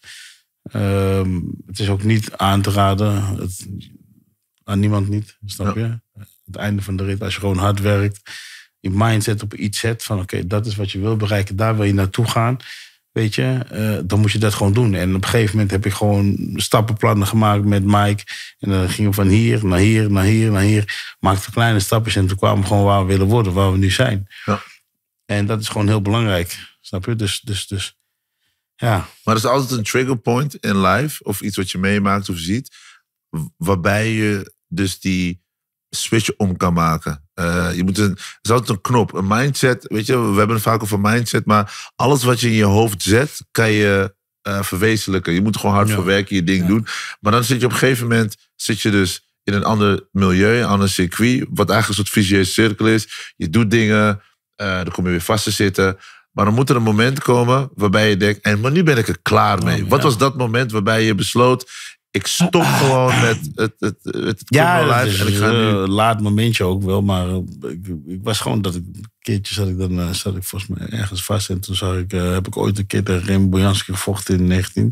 Ehm, het is ook niet aan te raden, het, aan niemand niet, snap je? Het einde van de rit, als je gewoon hard werkt, je mindset op iets zet van oké, dat is wat je wil bereiken, daar wil je naartoe gaan. Weet je, eh, dan moet je dat gewoon doen. En op een gegeven moment heb ik gewoon stappenplannen gemaakt met Mike. En dan ging we van hier naar hier, naar hier, naar hier. Maakte kleine stapjes en toen kwamen we gewoon waar we willen worden, waar we nu zijn. Ja. En dat is gewoon heel belangrijk. Snap je? Dus, dus, dus ja. Maar er is altijd een trigger point in life, of iets wat je meemaakt of ziet, waarbij je dus die switch om kan maken. Uh, je moet een, is altijd een knop, een mindset. Weet je, we hebben het vaak over mindset, maar alles wat je in je hoofd zet, kan je eh, verwezenlijken. Je moet gewoon hard ja. voor werken, je ding doen. Maar dan zit je op een gegeven moment, zit je dus in een ander milieu, een ander circuit, wat eigenlijk een soort visieuze cirkel is. Je doet dingen, uh, dan kom je weer vast te zitten. Maar dan moet er een moment komen waarbij je denkt, en maar nu ben ik er klaar oh, mee. Wat was dat moment waarbij je besloot, ik stop ah. gewoon met het, het, het, het ja, is, laat momentje ook wel, maar eh, ik, ik, was gewoon dat ik... Een keertje zat ik dan, uh, zat ik volgens mij ergens vast. En toen zag ik, eh, heb ik ooit een keer tegen Rem Bojanski gevochten in 19...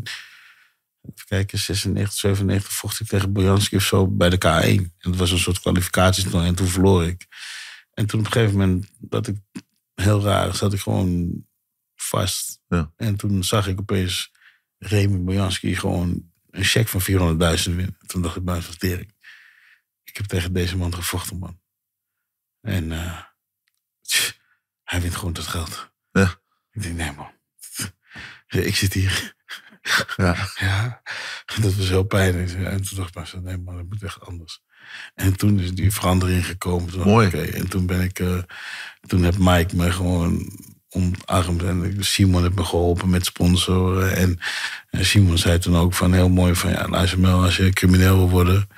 Even kijken, 96, 97 vocht ik tegen Bojanski of zo bij de K1. En dat was een soort kwalificaties en toen verloor ik. En toen op een gegeven moment, dat ik heel raar, zat ik gewoon vast. Ja. En toen zag ik opeens Remy Bojanski gewoon een cheque van 400.000 winnen. Toen dacht ik, buiten vertering. Ik heb tegen deze man gevochten, man. En eh, hij wint gewoon dat geld. Ja. Ik denk, nee man. Ik zit hier. Ja. ja. Dat was heel pijnlijk. En toen dacht ik maar nee man, dat moet echt anders. En toen is die verandering gekomen. Mooi. En toen ben ik, eh, toen heb Mike me gewoon omarmd. En Simon heeft me geholpen met sponsoren. En, Simon zei toen ook van heel mooi van... Ja, luister nou, maar, als je crimineel wil worden...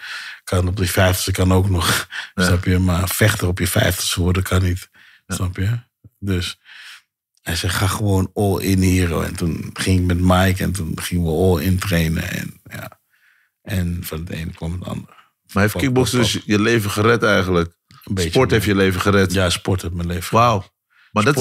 kan op die vijftigste kan ook nog, snap je? Maar vechter op je vijftigste worden kan niet, snap je? Dus... Hij zei, ga gewoon all in hier. En toen ging ik met Mike en toen gingen we all in trainen. En, ja. en van het ene kwam het ander. Maar heeft kickboksen dus je leven gered eigenlijk? Sport heeft je leven gered? Ja, sport heeft mijn leven gered. Wauw. Maar dat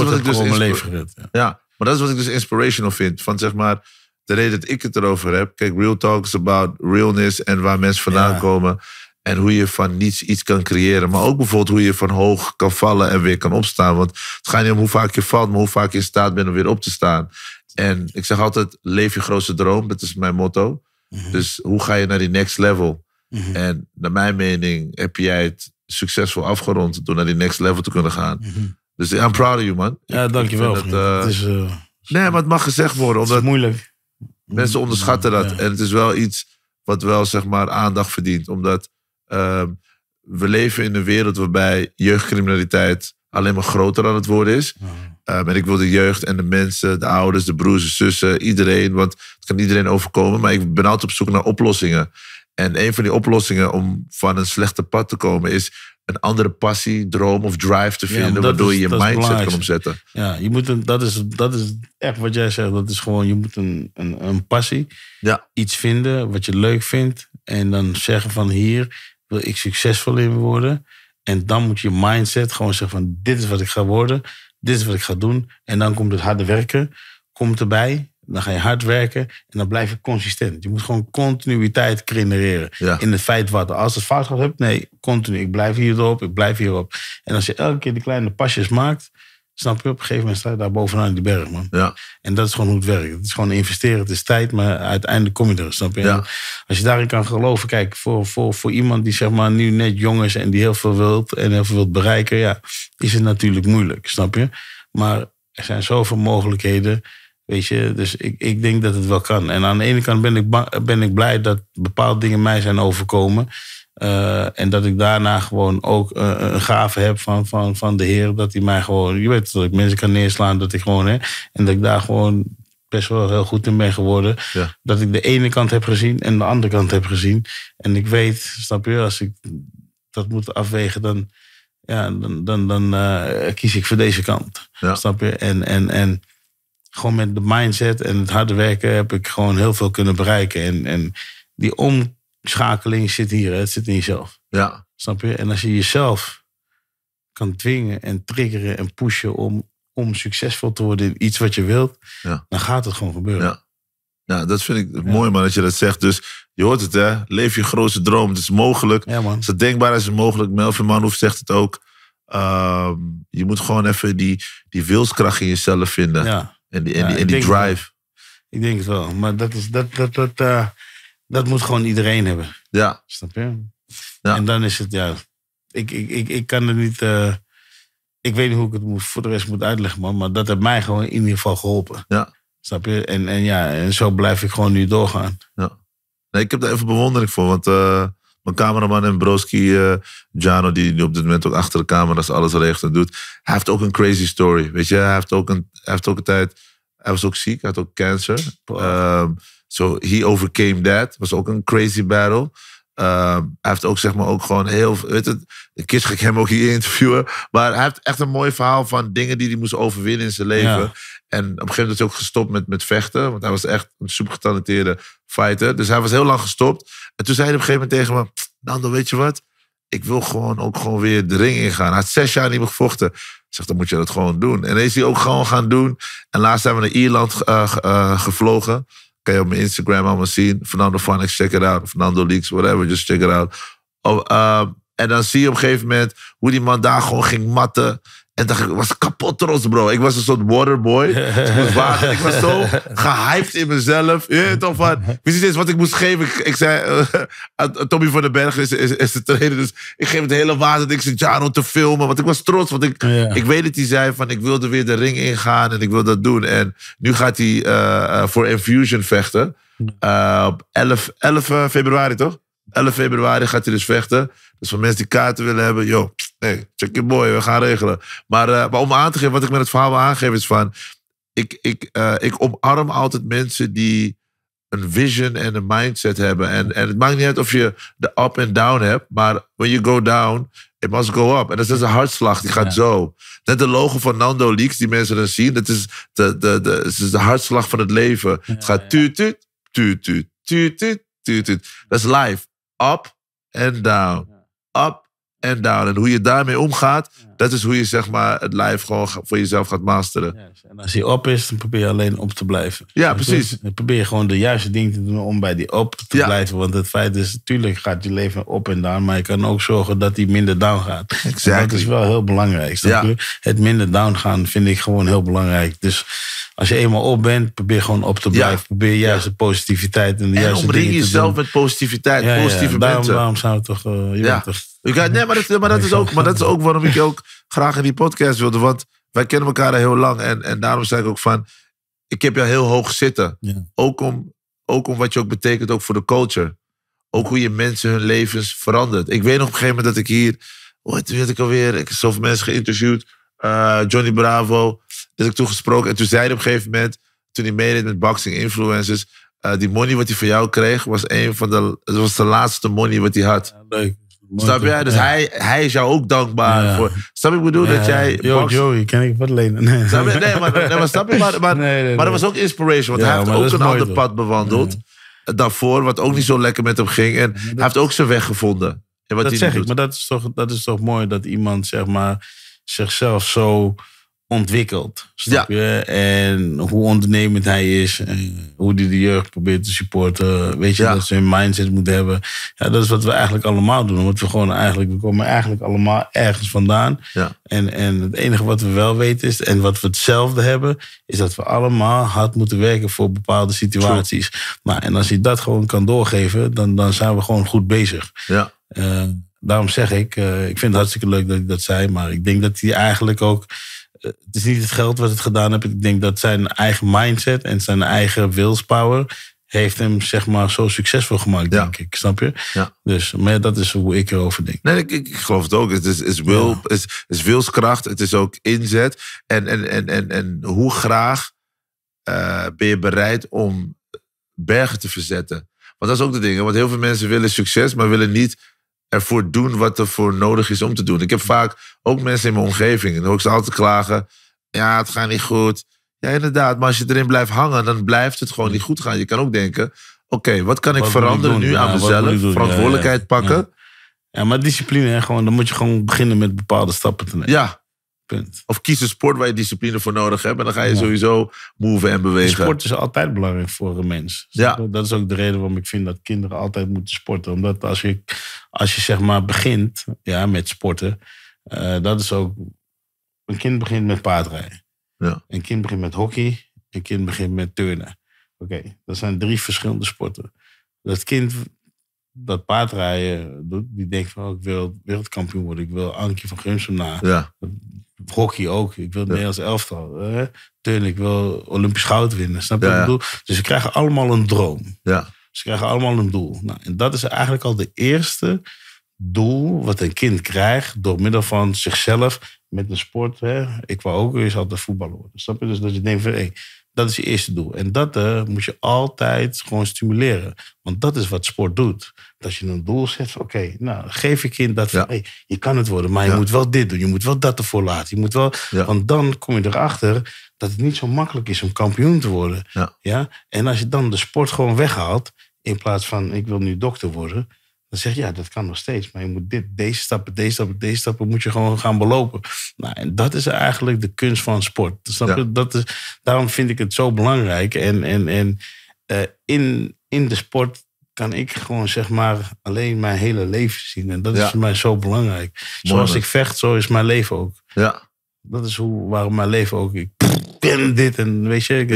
is wat ik dus inspirational vind. Van zeg maar, de reden dat ik het erover heb. Kijk, real talk is about realness en waar mensen vandaan komen. En hoe je van niets iets kan creëren. Maar ook bijvoorbeeld hoe je van hoog kan vallen en weer kan opstaan. Want het gaat niet om hoe vaak je valt, maar hoe vaak je in staat bent om weer op te staan. En ik zeg altijd: leef je grootste droom. Dat is mijn motto. Mhm. Dus hoe ga je naar die next level? Mhm. En naar mijn mening heb jij het succesvol afgerond door naar die next level te kunnen gaan. Mhm. Dus I'm proud of you, man. Ja, dankjewel. Eh, het is, eh, nee, maar het mag gezegd worden. Omdat het is moeilijk. Mensen onderschatten dat. En het is wel iets wat wel, zeg maar, aandacht verdient. Omdat ehm, we leven in een wereld waarbij jeugdcriminaliteit alleen maar groter aan het worden is. Ehm, en ik wil de jeugd en de mensen, de ouders, de broers, de zussen, iedereen. Want het kan iedereen overkomen. Maar ik ben altijd op zoek naar oplossingen. En een van die oplossingen om van een slechte pad te komen is een andere passie, droom of drive te vinden. waardoor je je mindset kan omzetten. Ja, je moet een, dat, is, dat is echt wat jij zegt. Dat is gewoon, je moet een, een, een passie. Ja. Iets vinden wat je leuk vindt. En dan zeggen van hier wil ik succesvol in worden. En dan moet je mindset gewoon zeggen van dit is wat ik ga worden. Dit is wat ik ga doen. En dan komt het harde werken komt erbij. Dan ga je hard werken en dan blijf je consistent. Je moet gewoon continuïteit genereren. In het feit wat. Als het fout gaat, hebt, nee, continu. Ik blijf hierop, ik blijf hierop. En als je elke keer die kleine pasjes maakt, snap je op een gegeven moment sta je daar bovenaan die berg, man. Ja. En dat is gewoon hoe het werkt. Het is gewoon investeren, het is tijd, maar uiteindelijk kom je er, snap je? Ja. Als je daarin kan geloven, kijk, voor, voor, voor iemand die zeg maar nu net jong is en die heel veel wilt en heel veel wilt bereiken, ja, is het natuurlijk moeilijk, snap je? Maar er zijn zoveel mogelijkheden. Weet je, dus ik, ik denk dat het wel kan. En aan de ene kant ben ik, ben ik blij dat bepaalde dingen mij zijn overkomen. Eh, en dat ik daarna gewoon ook eh, een gave heb van, van, van de Heer. Dat hij mij gewoon, je weet dat ik mensen kan neerslaan. Dat ik gewoon, hè, en dat ik daar gewoon best wel heel goed in ben geworden. Dat ik de ene kant heb gezien en de andere kant heb gezien. En ik weet, snap je, als ik dat moet afwegen, dan, ja, dan, dan, eh, kies ik voor deze kant. Snap je? En, en, en gewoon met de mindset en het harde werken heb ik gewoon heel veel kunnen bereiken. En, en die omschakeling zit hier, het zit in jezelf. Ja. Snap je? En als je jezelf kan dwingen en triggeren en pushen om, om succesvol te worden in iets wat je wilt, ja. dan gaat het gewoon gebeuren. Ja. Ja, dat vind ik mooi man dat je dat zegt. Dus je hoort het hè, leef je grootste droom. Het is mogelijk. Ja, man. Zo denkbaar is het mogelijk. Melvin Manhoef zegt het ook. Ehm, je moet gewoon even die, die wilskracht in jezelf vinden. Ja. En die, en die, drive. Ik denk het wel. Maar dat, is, dat, dat, dat, eh, dat moet gewoon iedereen hebben. Ja. Snap je? Ja. En dan is het, ja. Ik, ik, ik, ik kan het niet. Eh, ik weet niet hoe ik het voor de rest moet uitleggen, man. Maar dat heeft mij gewoon in ieder geval geholpen. Ja. Snap je? En, en ja, en zo blijf ik gewoon nu doorgaan. Ja. Nee, ik heb daar even bewondering voor. Want eh, mijn cameraman en broski, uh, die, nu op dit moment ook achter de camera's alles regelt en doet. Hij heeft ook een crazy story, weet je. Hij heeft ook een, hij heeft ook een tijd... Hij was ook ziek, hij had ook cancer. Ehm, so he overcame that. was ook een crazy battle. Ehm, hij heeft ook, zeg maar, ook gewoon heel. Weet het, keer ga ik hem ook hier interviewen. Maar hij heeft echt een mooi verhaal van dingen die hij moest overwinnen in zijn leven. En op een gegeven moment is hij ook gestopt met, met vechten. Want hij was echt een super getalenteerde fighter. Dus hij was heel lang gestopt. En toen zei hij op een gegeven moment tegen me: Nando, weet je wat? Ik wil gewoon ook gewoon weer de ring gaan. Hij had zes jaar niet meer gevochten. Ik zeg, dan moet je dat gewoon doen. En is hij ook gewoon gaan doen. En laatst zijn we naar Ierland eh, eh, gevlogen. Kan je op mijn Instagram allemaal zien. Fernando Vanix, check it out. Fernando Leaks, whatever, just check it out. Oh, ehm, en dan zie je op een gegeven moment hoe die man daar gewoon ging matten. En dacht ik, was kapot trots, bro. Ik was een soort waterboy. Dus ik, ik was zo gehyped in mezelf. Je weet toch van, wie wist niet eens wat ik moest geven. Ik, ik zei, eh, aan Tommy van den Berg is, is, is, de trainer. Dus ik geef het hele water. Ik zei, om te filmen. Want ik was trots. Want ik, ik weet dat hij zei van, ik wilde weer de ring ingaan. En ik wil dat doen. En nu gaat hij eh, eh, voor Infusion vechten. op 11, 11 februari, toch? 11 februari gaat hij dus vechten. Dus voor mensen die kaarten willen hebben, joh Nee, check je boy, we gaan regelen. Maar, eh, maar om aan te geven, wat ik met het verhaal wil aangeven is van... Ik, ik, eh, ik omarm altijd mensen die een vision en een mindset hebben. En, en het maakt niet uit of je de up en down hebt. Maar when you go down, it must go up. En dat is een hartslag, die gaat zo. Net de logo van Nando Leaks, die mensen dan zien. Dat is de, de, de, het is de hartslag van het leven. Ja, het gaat tuut, tuut, tuut, tuut, tuut, tuut, Dat is life. Up and down. Up en down. En hoe je daarmee omgaat, dat is hoe je zeg maar, het lijf gewoon voor jezelf gaat masteren. En als hij op is, dan probeer je alleen op te blijven. Ja, precies. probeer gewoon de juiste dingen te doen om bij die op te blijven. Want het feit is, natuurlijk gaat je leven op en down. Maar je kan ook zorgen dat die minder down gaat. Exactly. dat is wel heel belangrijk. Het minder down gaan vind ik gewoon heel belangrijk. Dus als je eenmaal op bent, probeer gewoon op te blijven. Probeer juist de positiviteit en de en omring jezelf met positiviteit, positieve daarom, mensen. Daarom zijn toch... Uh, je bent toch ik, nee, maar dat, maar, dat is ook, maar dat is ook waarom ik je ook graag in die podcast wilde. Want wij kennen elkaar al heel lang. En, en daarom zei ik ook van, ik heb jou heel hoog zitten. Ook, om, ook om wat je ook betekent, ook voor de culture. Ook hoe je mensen hun levens verandert. Ik weet nog op een gegeven moment dat ik hier, oh, toen ik alweer, ik heb zoveel mensen geïnterviewd. Eh, Johnny Bravo, dat ik toen gesproken. En toen zei hij op een gegeven moment, toen hij meedeed met Boxing Influencers, eh, die money wat hij voor jou kreeg, was een van de, was de laatste money wat hij had. leuk. Snap je? Dus hij, hij is jou ook dankbaar voor. Snap je? Ik bedoel dat jij... Yo, Joey, kan ik wat lenen? Nee, maar, nee, maar Maar, dat was ook inspiration. Want hij heeft ook een ander pad bewandeld. Eh, daarvoor, wat ook niet zo lekker met hem ging. En hij heeft ook zijn weg gevonden. wat dat zeg ik, maar dat is, toch, dat is toch mooi dat iemand zeg maar, zichzelf zo ontwikkeld, Snap En hoe ondernemend hij is. En hoe hij de jeugd probeert te supporten. Weet je, dat ze een mindset moeten hebben. Ja, dat is wat we eigenlijk allemaal doen. Want we gewoon eigenlijk, we komen eigenlijk allemaal ergens vandaan. Ja. En, en het enige wat we wel weten is, en wat we hetzelfde hebben, is dat we allemaal hard moeten werken voor bepaalde situaties. True. Nou, en als je dat gewoon kan doorgeven, dan, dan zijn we gewoon goed bezig. Ja. Eh, daarom zeg ik, eh, ik vind het hartstikke leuk dat ik dat zei, maar ik denk dat hij eigenlijk ook eh, het is niet het geld wat het gedaan heeft. Ik denk dat zijn eigen mindset en zijn eigen willspower heeft hem zeg maar zo succesvol gemaakt, denk ik. Snap je? Ja. Dus maar dat is hoe ik erover denk. Nee, ik, ik geloof het ook. Het is, is, wil, is, is wilskracht, het is ook inzet. En, en, en, en, en hoe graag eh, ben je bereid om bergen te verzetten? Want dat is ook de ding. Want heel veel mensen willen succes, maar willen niet ervoor doen wat er voor nodig is om te doen. Ik heb vaak ook mensen in mijn omgeving, en hoor ik ze altijd klagen. Ja, het gaat niet goed. Ja, inderdaad. Maar als je erin blijft hangen, dan blijft het gewoon niet goed gaan. Je kan ook denken, oké, wat kan ik veranderen nu aan mezelf? Verantwoordelijkheid pakken. Ja. maar discipline, hè, gewoon, dan moet je gewoon beginnen met bepaalde stappen te nemen. Ja, Punt. Of kies een sport waar je discipline voor nodig hebt. En dan ga je sowieso move en bewegen. sport is altijd belangrijk voor een mens. Ja. Dat is ook de reden waarom ik vind dat kinderen altijd moeten sporten. Omdat als je, als je zeg maar begint ja, met sporten, eh, dat is ook. Een kind begint met paardrijden. Ja. Een kind begint met hockey. Een kind begint met turnen. Oké, dat zijn drie verschillende sporten. Dat kind dat paardrijden doet, die denkt van oh, ik wil wereldkampioen worden. Ik wil Ankie van Gunsum na. Ja. Hockey ook. Ik wil ja. Nederlands elftal. turn turnen, ik wil Olympisch goud winnen. Snap je wat ik bedoel? Dus ze krijgen allemaal een droom. Ja. Ze krijgen allemaal een doel. Nou, en dat is eigenlijk al de eerste doel wat een kind krijgt door middel van zichzelf met een sport. Hè. Ik wou ook eens altijd voetballer worden. Snap je? Dus dat je denkt van, hé, dat is je eerste doel. En dat eh, moet je altijd gewoon stimuleren. Want dat is wat sport doet. Dat je een doel zet van, oké, nou, geef je kind dat van, je kan het worden, maar je moet wel dit doen. Je moet wel dat ervoor laten. Je moet wel, Want dan kom je erachter dat het niet zo makkelijk is om kampioen te worden. Ja. En als je dan de sport gewoon weghaalt, in plaats van ik wil nu dokter worden. Dan zeg je ja, dat kan nog steeds. Maar je moet dit, deze stappen, deze stappen, deze stappen moet je gewoon gaan belopen. Nou, en dat is eigenlijk de kunst van sport. Dat is, daarom vind ik het zo belangrijk. En, en, en eh, in, in de sport kan ik gewoon zeg maar alleen mijn hele leven zien. En dat is voor mij zo belangrijk. Zoals ik vecht, zo is mijn leven ook. Ja. Dat is hoe, waarom mijn leven ook. Ik ben dit en weet je. Ja.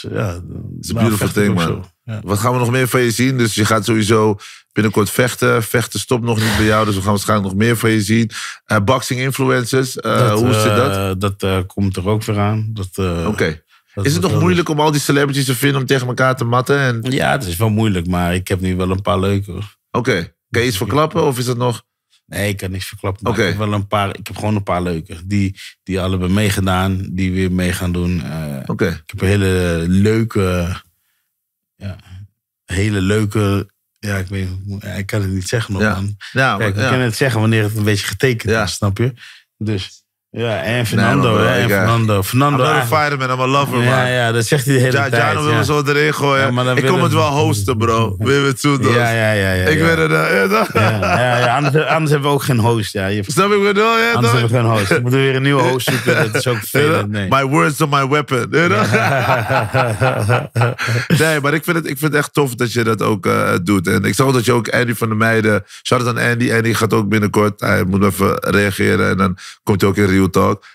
ja. Het is, een beautiful thing, man. Wat gaan we nog meer van je zien? Dus je gaat sowieso binnenkort vechten. Vechten stopt nog niet bij jou, dus we gaan waarschijnlijk nog meer van je zien. Uh, boxing influencers, uh, dat, hoe zit eh, dat? dat komt er ook weer aan. Dat, okay. is het nog moeilijk dus- om al die celebrities te vinden om tegen elkaar te matten? Ja, het is wel moeilijk, maar ik heb nu wel een paar leuke. Oké. Okay. Kan je iets verklappen of is dat nog. Nee, ik kan niks verklappen. ik, heb wel een paar, ik heb gewoon een paar leuke. Die, die al hebben meegedaan, die weer mee gaan doen. Oké. Ik heb een hele leuke ja, hele leuke. Ja, ik, weet, ik kan het niet zeggen nog. Ja, ja ik kan het zeggen wanneer het een beetje getekend is, snap je? Dus ja, en Fernando. en eh, Fernando. Fernando. I'm not a fighter, I'm a lover, ja, man. Ja, dat zegt hij de hele ja, tijd. Jano wil me zo erin gooien. Ja, ik kom het wel hosten, bro. Wil je toe, dus. Ja, ja, ja. Ik weet het. Ja, anders, anders, hebben we ook geen host. Ja. Je, Snap ik bedoel? Ja, anders hebben we geen host. We moeten weer een nieuwe host zoeken. Dat is ook veel. My words are my weapon. nee, maar ik vind, het, ik vind echt tof dat je dat ook uh, doet. En ik zag dat je ook Andy van de Meiden... Shout-out aan Andy. Andy gaat ook binnenkort... Hij moet even reageren. En dan komt hij ook in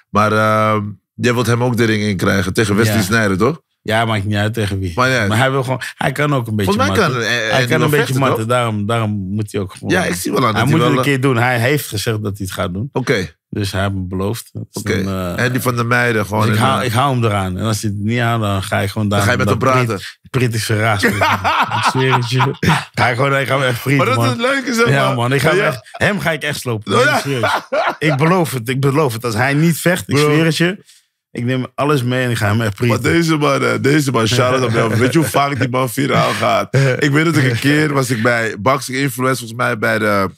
maar uh, jij wilt hem ook de ring in krijgen tegen Wesley ja. toch? Ja, maakt niet uit tegen wie. Maar, ja. maar, hij, wil gewoon, hij kan ook een beetje Volgens matten. Kan, hij, kan een beetje matten, daarom, daarom moet hij ook gewoon... Ja, ik zie wel aan Hij moet het een keer doen. Hij heeft gezegd dat hij het gaat doen. Oké. Dus hij heeft me beloofd. Oké. en eh, die van de meiden gewoon. Dus ik, hou, eh, ik hou hem eraan. En als hij het niet aan, dan ga ik gewoon daar. Dan ga je met hem praten. ik zweer het je. Ga ik gewoon, ik ga hem echt vrienden. Maar dat is het leuke zeg Ja man, ik ga hem, echt, hem ga ik echt slopen. Oh, ik, beloof het, ik beloof het. Als hij niet vecht, ik zweer het je. Ik neem alles mee en ik ga hem echt prieten. Maar deze man, eh, deze man, shout Weet je hoe vaak die man viraal gaat? Ik weet dat ik een keer was ik bij Boxing Influence, volgens mij bij de...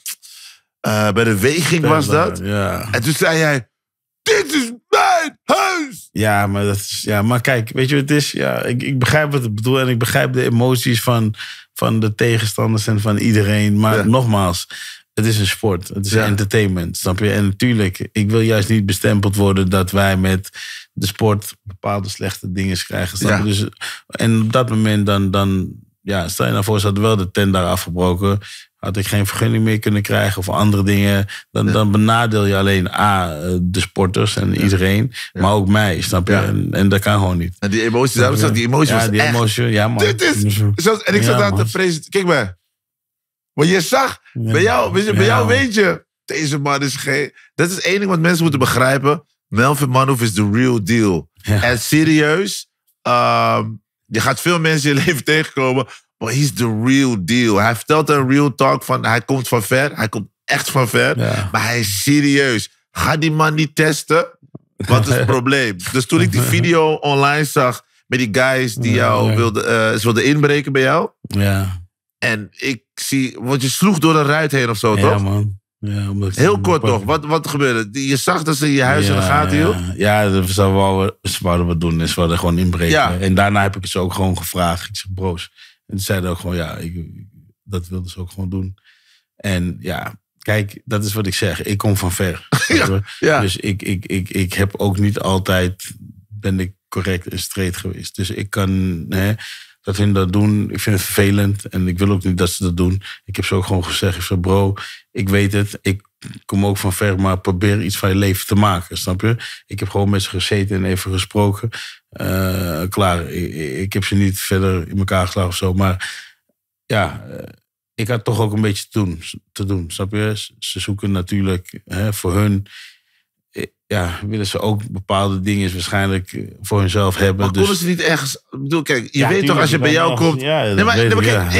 Eh, bij de Weging was dat. Ja. En toen zei jij: Dit is mijn huis! Ja, maar, dat is, ja, maar kijk, weet je wat het is? Ja, ik, ik begrijp wat ik bedoelt en ik begrijp de emoties van, van de tegenstanders en van iedereen. Maar nogmaals, het is een sport. Het is entertainment, snap je? En natuurlijk, ik wil juist niet bestempeld worden dat wij met de sport bepaalde slechte dingen krijgen. Snap je? Dus, en op dat moment dan, dan ja, stel je nou voor, ze hadden wel de tent daar afgebroken had ik geen vergunning meer kunnen krijgen of andere dingen. Dan, dan benadeel je alleen A, eh, de sporters en iedereen, maar ook mij, snap je? En, dat kan gewoon niet. En die emoties, daarom zat die ja, was die echt. ja man. Dit is, en ik zat daar te vrezen. kijk maar. Want je zag, bij jou, bij jou, weet je, deze man is geen... Dat is één ding wat mensen moeten begrijpen. Melvin Manhoef is de real deal. En serieus, ehm, je gaat veel mensen in je leven tegenkomen But he's the real deal. Hij vertelt een real talk van hij komt van ver. Hij komt echt van ver. Maar hij is serieus. Ga die man niet testen. Wat is het probleem? Dus toen ik die video online zag met die guys die jou wilden, uh, ze wilden inbreken bij jou. Ja. En ik zie, want je sloeg door de ruit heen of zo, toch? Ja, man. Ja, Heel kort toch? wat, wat gebeurde? Je zag dat ze je huis in de gaten hield? Ja, ja zouden we, we doen, is dus wilden gewoon inbreken. En daarna heb ik ze ook gewoon gevraagd. Ik zeg, broos, en zeiden ook gewoon, ja, ik, dat wilden ze ook gewoon doen. En ja, kijk, dat is wat ik zeg. Ik kom van ver. ja, Dus ik, ik, ik, ik heb ook niet altijd, ben ik correct en streed geweest. Dus ik kan, hè, dat hun dat doen, ik vind het vervelend. En ik wil ook niet dat ze dat doen. Ik heb ze ook gewoon gezegd, ik zei, bro, ik weet het. Ik kom ook van ver, maar probeer iets van je leven te maken, snap je? Ik heb gewoon met ze gezeten en even gesproken. Eh, klaar, ik, ik, heb ze niet verder in elkaar geslagen of zo. Maar ja, eh, ik had toch ook een beetje te doen. Te doen snap je? Ze zoeken natuurlijk hè, voor hun ja, willen ze ook bepaalde dingen waarschijnlijk eh, voor hunzelf hebben. Maar dus... ze niet ergens... Ik bedoel, kijk, je weet toch als je bij jou komt... nee,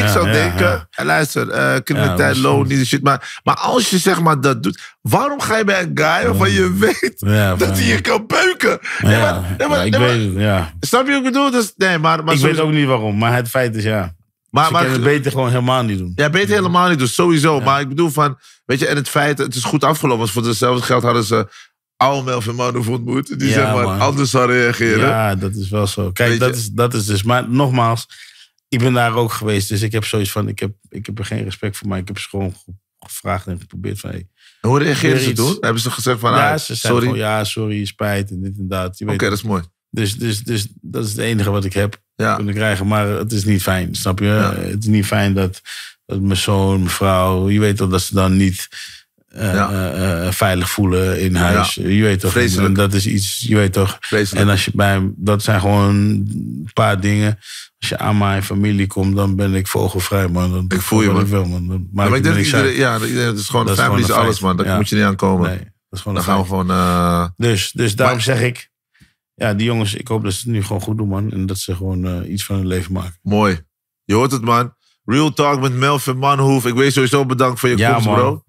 ik, zou denken... Eh, luister, met eh, criminaliteit, loon, die shit. Maar, maar als je zeg maar dat doet... Waarom ga je bij een guy waarvan je weet dat hij je kan beuken? Nee, ik weet Snap je wat ik bedoel? Dus, nee, maar, maar ik weet ook niet waarom, maar het feit is ja. Maar, maar, het beter gewoon helemaal niet doen. Ja, beter helemaal niet doen, sowieso. Maar ik bedoel van, weet je, en het feit, het is goed afgelopen. Want voor hetzelfde geld hadden ze allemaal en mannen ontmoet. Die zeg maar anders zou reageren. Ja, dat is wel zo. Kijk, dat is, dat is dus. Maar nogmaals, ik ben daar ook geweest. Dus ik heb zoiets van, ik heb, ik heb er geen respect voor. Maar ik heb ze gewoon gevraagd en geprobeerd van... Hey, Hoe reageerden ze toen? Hebben ze gezegd van, ja, ah, ze sorry? ja, sorry, spijt en dit en Oké, dat is mooi. Dus, dus, dus dat is het enige wat ik heb kunnen krijgen. Maar het is niet fijn, snap je? Het is niet fijn dat, dat mijn zoon, mijn vrouw... Je weet al dat ze dan niet uh, ja. uh, veilig voelen in huis. Ja. Je weet toch, Vreselijk. dat is iets, je weet toch. Vreselijk. En als je bij hem, dat zijn gewoon een paar dingen. Als je aan mijn familie komt, dan ben ik vogelvrij, man. Dan ik voel je, man. Ik wil, man. Dan maak ja, maar ik denk iedereen, ja, het is gewoon, dat de family is, alles, man. Daar moet je niet aan komen. Nee, dat is gewoon dan gaan we gewoon... Uh... Dus, dus daarom maar... zeg ik, ja, die jongens, ik hoop dat ze het nu gewoon goed doen, man. En dat ze gewoon iets van hun leven maken. Mooi. Je hoort het, man. Real Talk met Melvin Manhoef. Ik weet sowieso bedankt voor je komst, bro.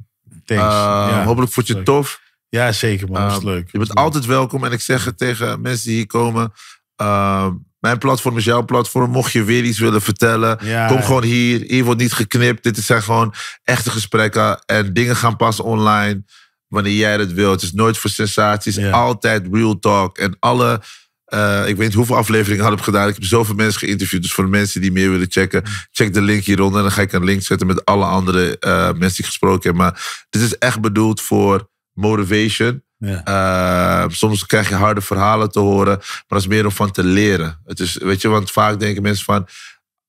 Thanks. Eh, ja, hopelijk vond je het tof. Ja, zeker man. Dat is ehm, leuk. Je bent altijd welkom. En ik zeg het tegen mensen die hier komen. Ehm, mijn platform is jouw platform. Mocht je weer iets willen vertellen, kom gewoon hier. Hier wordt niet geknipt. Dit zijn gewoon echte gesprekken. En dingen gaan pas online wanneer jij het wilt. Het is nooit voor sensaties. Altijd real talk. En alle eh, ik weet niet hoeveel afleveringen had ik gedaan. Ik heb zoveel mensen geïnterviewd. Dus voor de mensen die meer willen checken, check de link hieronder. En dan ga ik een link zetten met alle andere eh, mensen die ik gesproken heb. Maar dit is echt bedoeld voor motivation. Ja. Eh, soms krijg je harde verhalen te horen, maar dat is meer om van te leren. Het is, weet je, want vaak denken mensen van.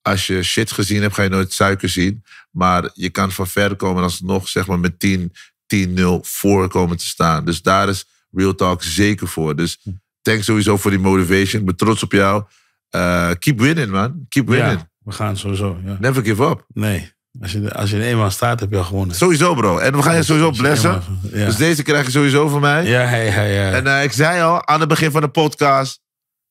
Als je shit gezien hebt, ga je nooit suiker zien. Maar je kan van ver komen alsnog zeg maar, met 10, 0 voor komen te staan. Dus daar is Real Talk zeker voor. Dus hm thanks sowieso voor die motivation. Ik ben trots op jou. Eh, keep winning, man. Keep winning. we gaan sowieso. Ja. Never give up. Nee. Als je, als je eenmaal staat, heb je al gewonnen. Sowieso, bro. En we gaan je sowieso blessen. Dus deze krijg je sowieso van mij. Ja, ja, ja. En eh, ik zei al aan het begin van de podcast: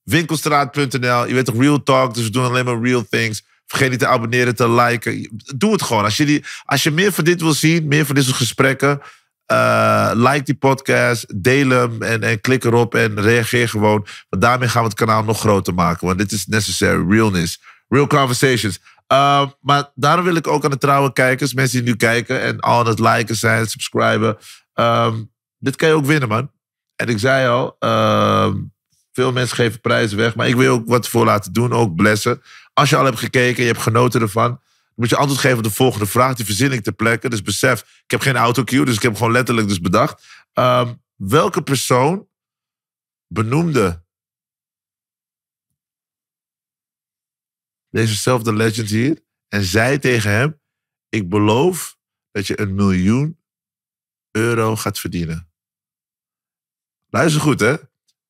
winkelstraat.nl. Je weet toch, real talk. Dus we doen alleen maar real things. Vergeet niet te abonneren, te liken. Doe het gewoon. Als je, die, als je meer van dit wil zien, meer van dit soort gesprekken. Eh, like die podcast, deel hem en, en klik erop en reageer gewoon. Want daarmee gaan we het kanaal nog groter maken. Want dit is necessary realness. Real conversations. Eh, maar daarom wil ik ook aan de trouwe kijkers, mensen die nu kijken en al dat liken zijn, subscriben. Um, dit kan je ook winnen, man. En ik zei al, ehm, veel mensen geven prijzen weg, maar ik wil ook wat voor laten doen, ook blessen. Als je al hebt gekeken, je hebt genoten ervan, moet je antwoord geven op de volgende vraag. Die verzin ik ter plekke. Dus besef, ik heb geen autocue, dus ik heb gewoon letterlijk dus bedacht. Ehm, welke persoon benoemde dezezelfde legend hier en zei tegen hem: Ik beloof dat je een miljoen euro gaat verdienen. Luister goed, hè?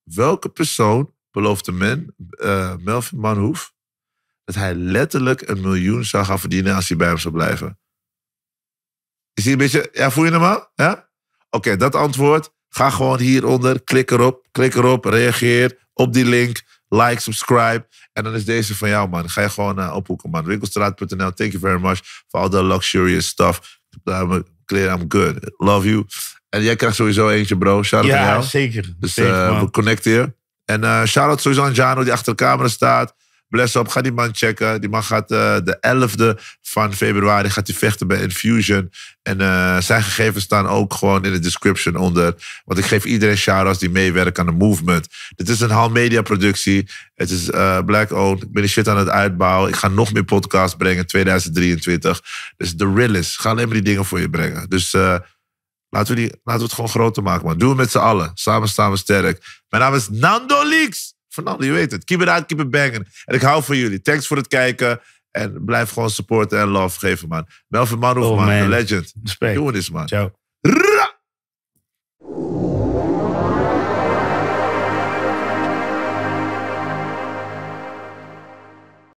Welke persoon beloofde men, eh, Melvin Manhoef, dat hij letterlijk een miljoen zou gaan verdienen als hij bij hem zou blijven. Is hij een beetje, ja, voel je hem aan? Ja? Oké, dat antwoord. Ga gewoon hieronder, klik erop, klik erop, reageer op die link, like, subscribe. En dan is deze van jou, man. Ga je gewoon uh, ophoeken, man. Winkelstraat.nl, thank you very much for all the luxurious stuff. I'm clear, I'm good. Love you. En jij krijgt sowieso eentje, bro. Shout out ja, Ja, zeker. Dus eh, we connect here. En uh, eh, shout out sowieso Jano, die achter de camera staat. Bless op, ga die man checken. Die man gaat eh, de 11e van februari gaat vechten bij Infusion. En eh, zijn gegevens staan ook gewoon in de description onder. Want ik geef iedereen shout die meewerken aan de movement. Dit is een Hal Media productie. Het is eh, black-owned. Ik ben de shit aan het uitbouwen. Ik ga nog meer podcasts brengen in 2023. Dus de realist. Ik ga alleen maar die dingen voor je brengen. Dus... Laten we, die, laten we het gewoon groter maken, man. Doen we met z'n allen. Samen staan we sterk. Mijn naam is Nando Leaks. Fernando, je weet het. Keep it out, keep it banging. En ik hou van jullie. Thanks voor het kijken. En blijf gewoon supporten en love geven, man. Melvin Manhoef, oh, man. man. legend. Doe eens, man. Ciao.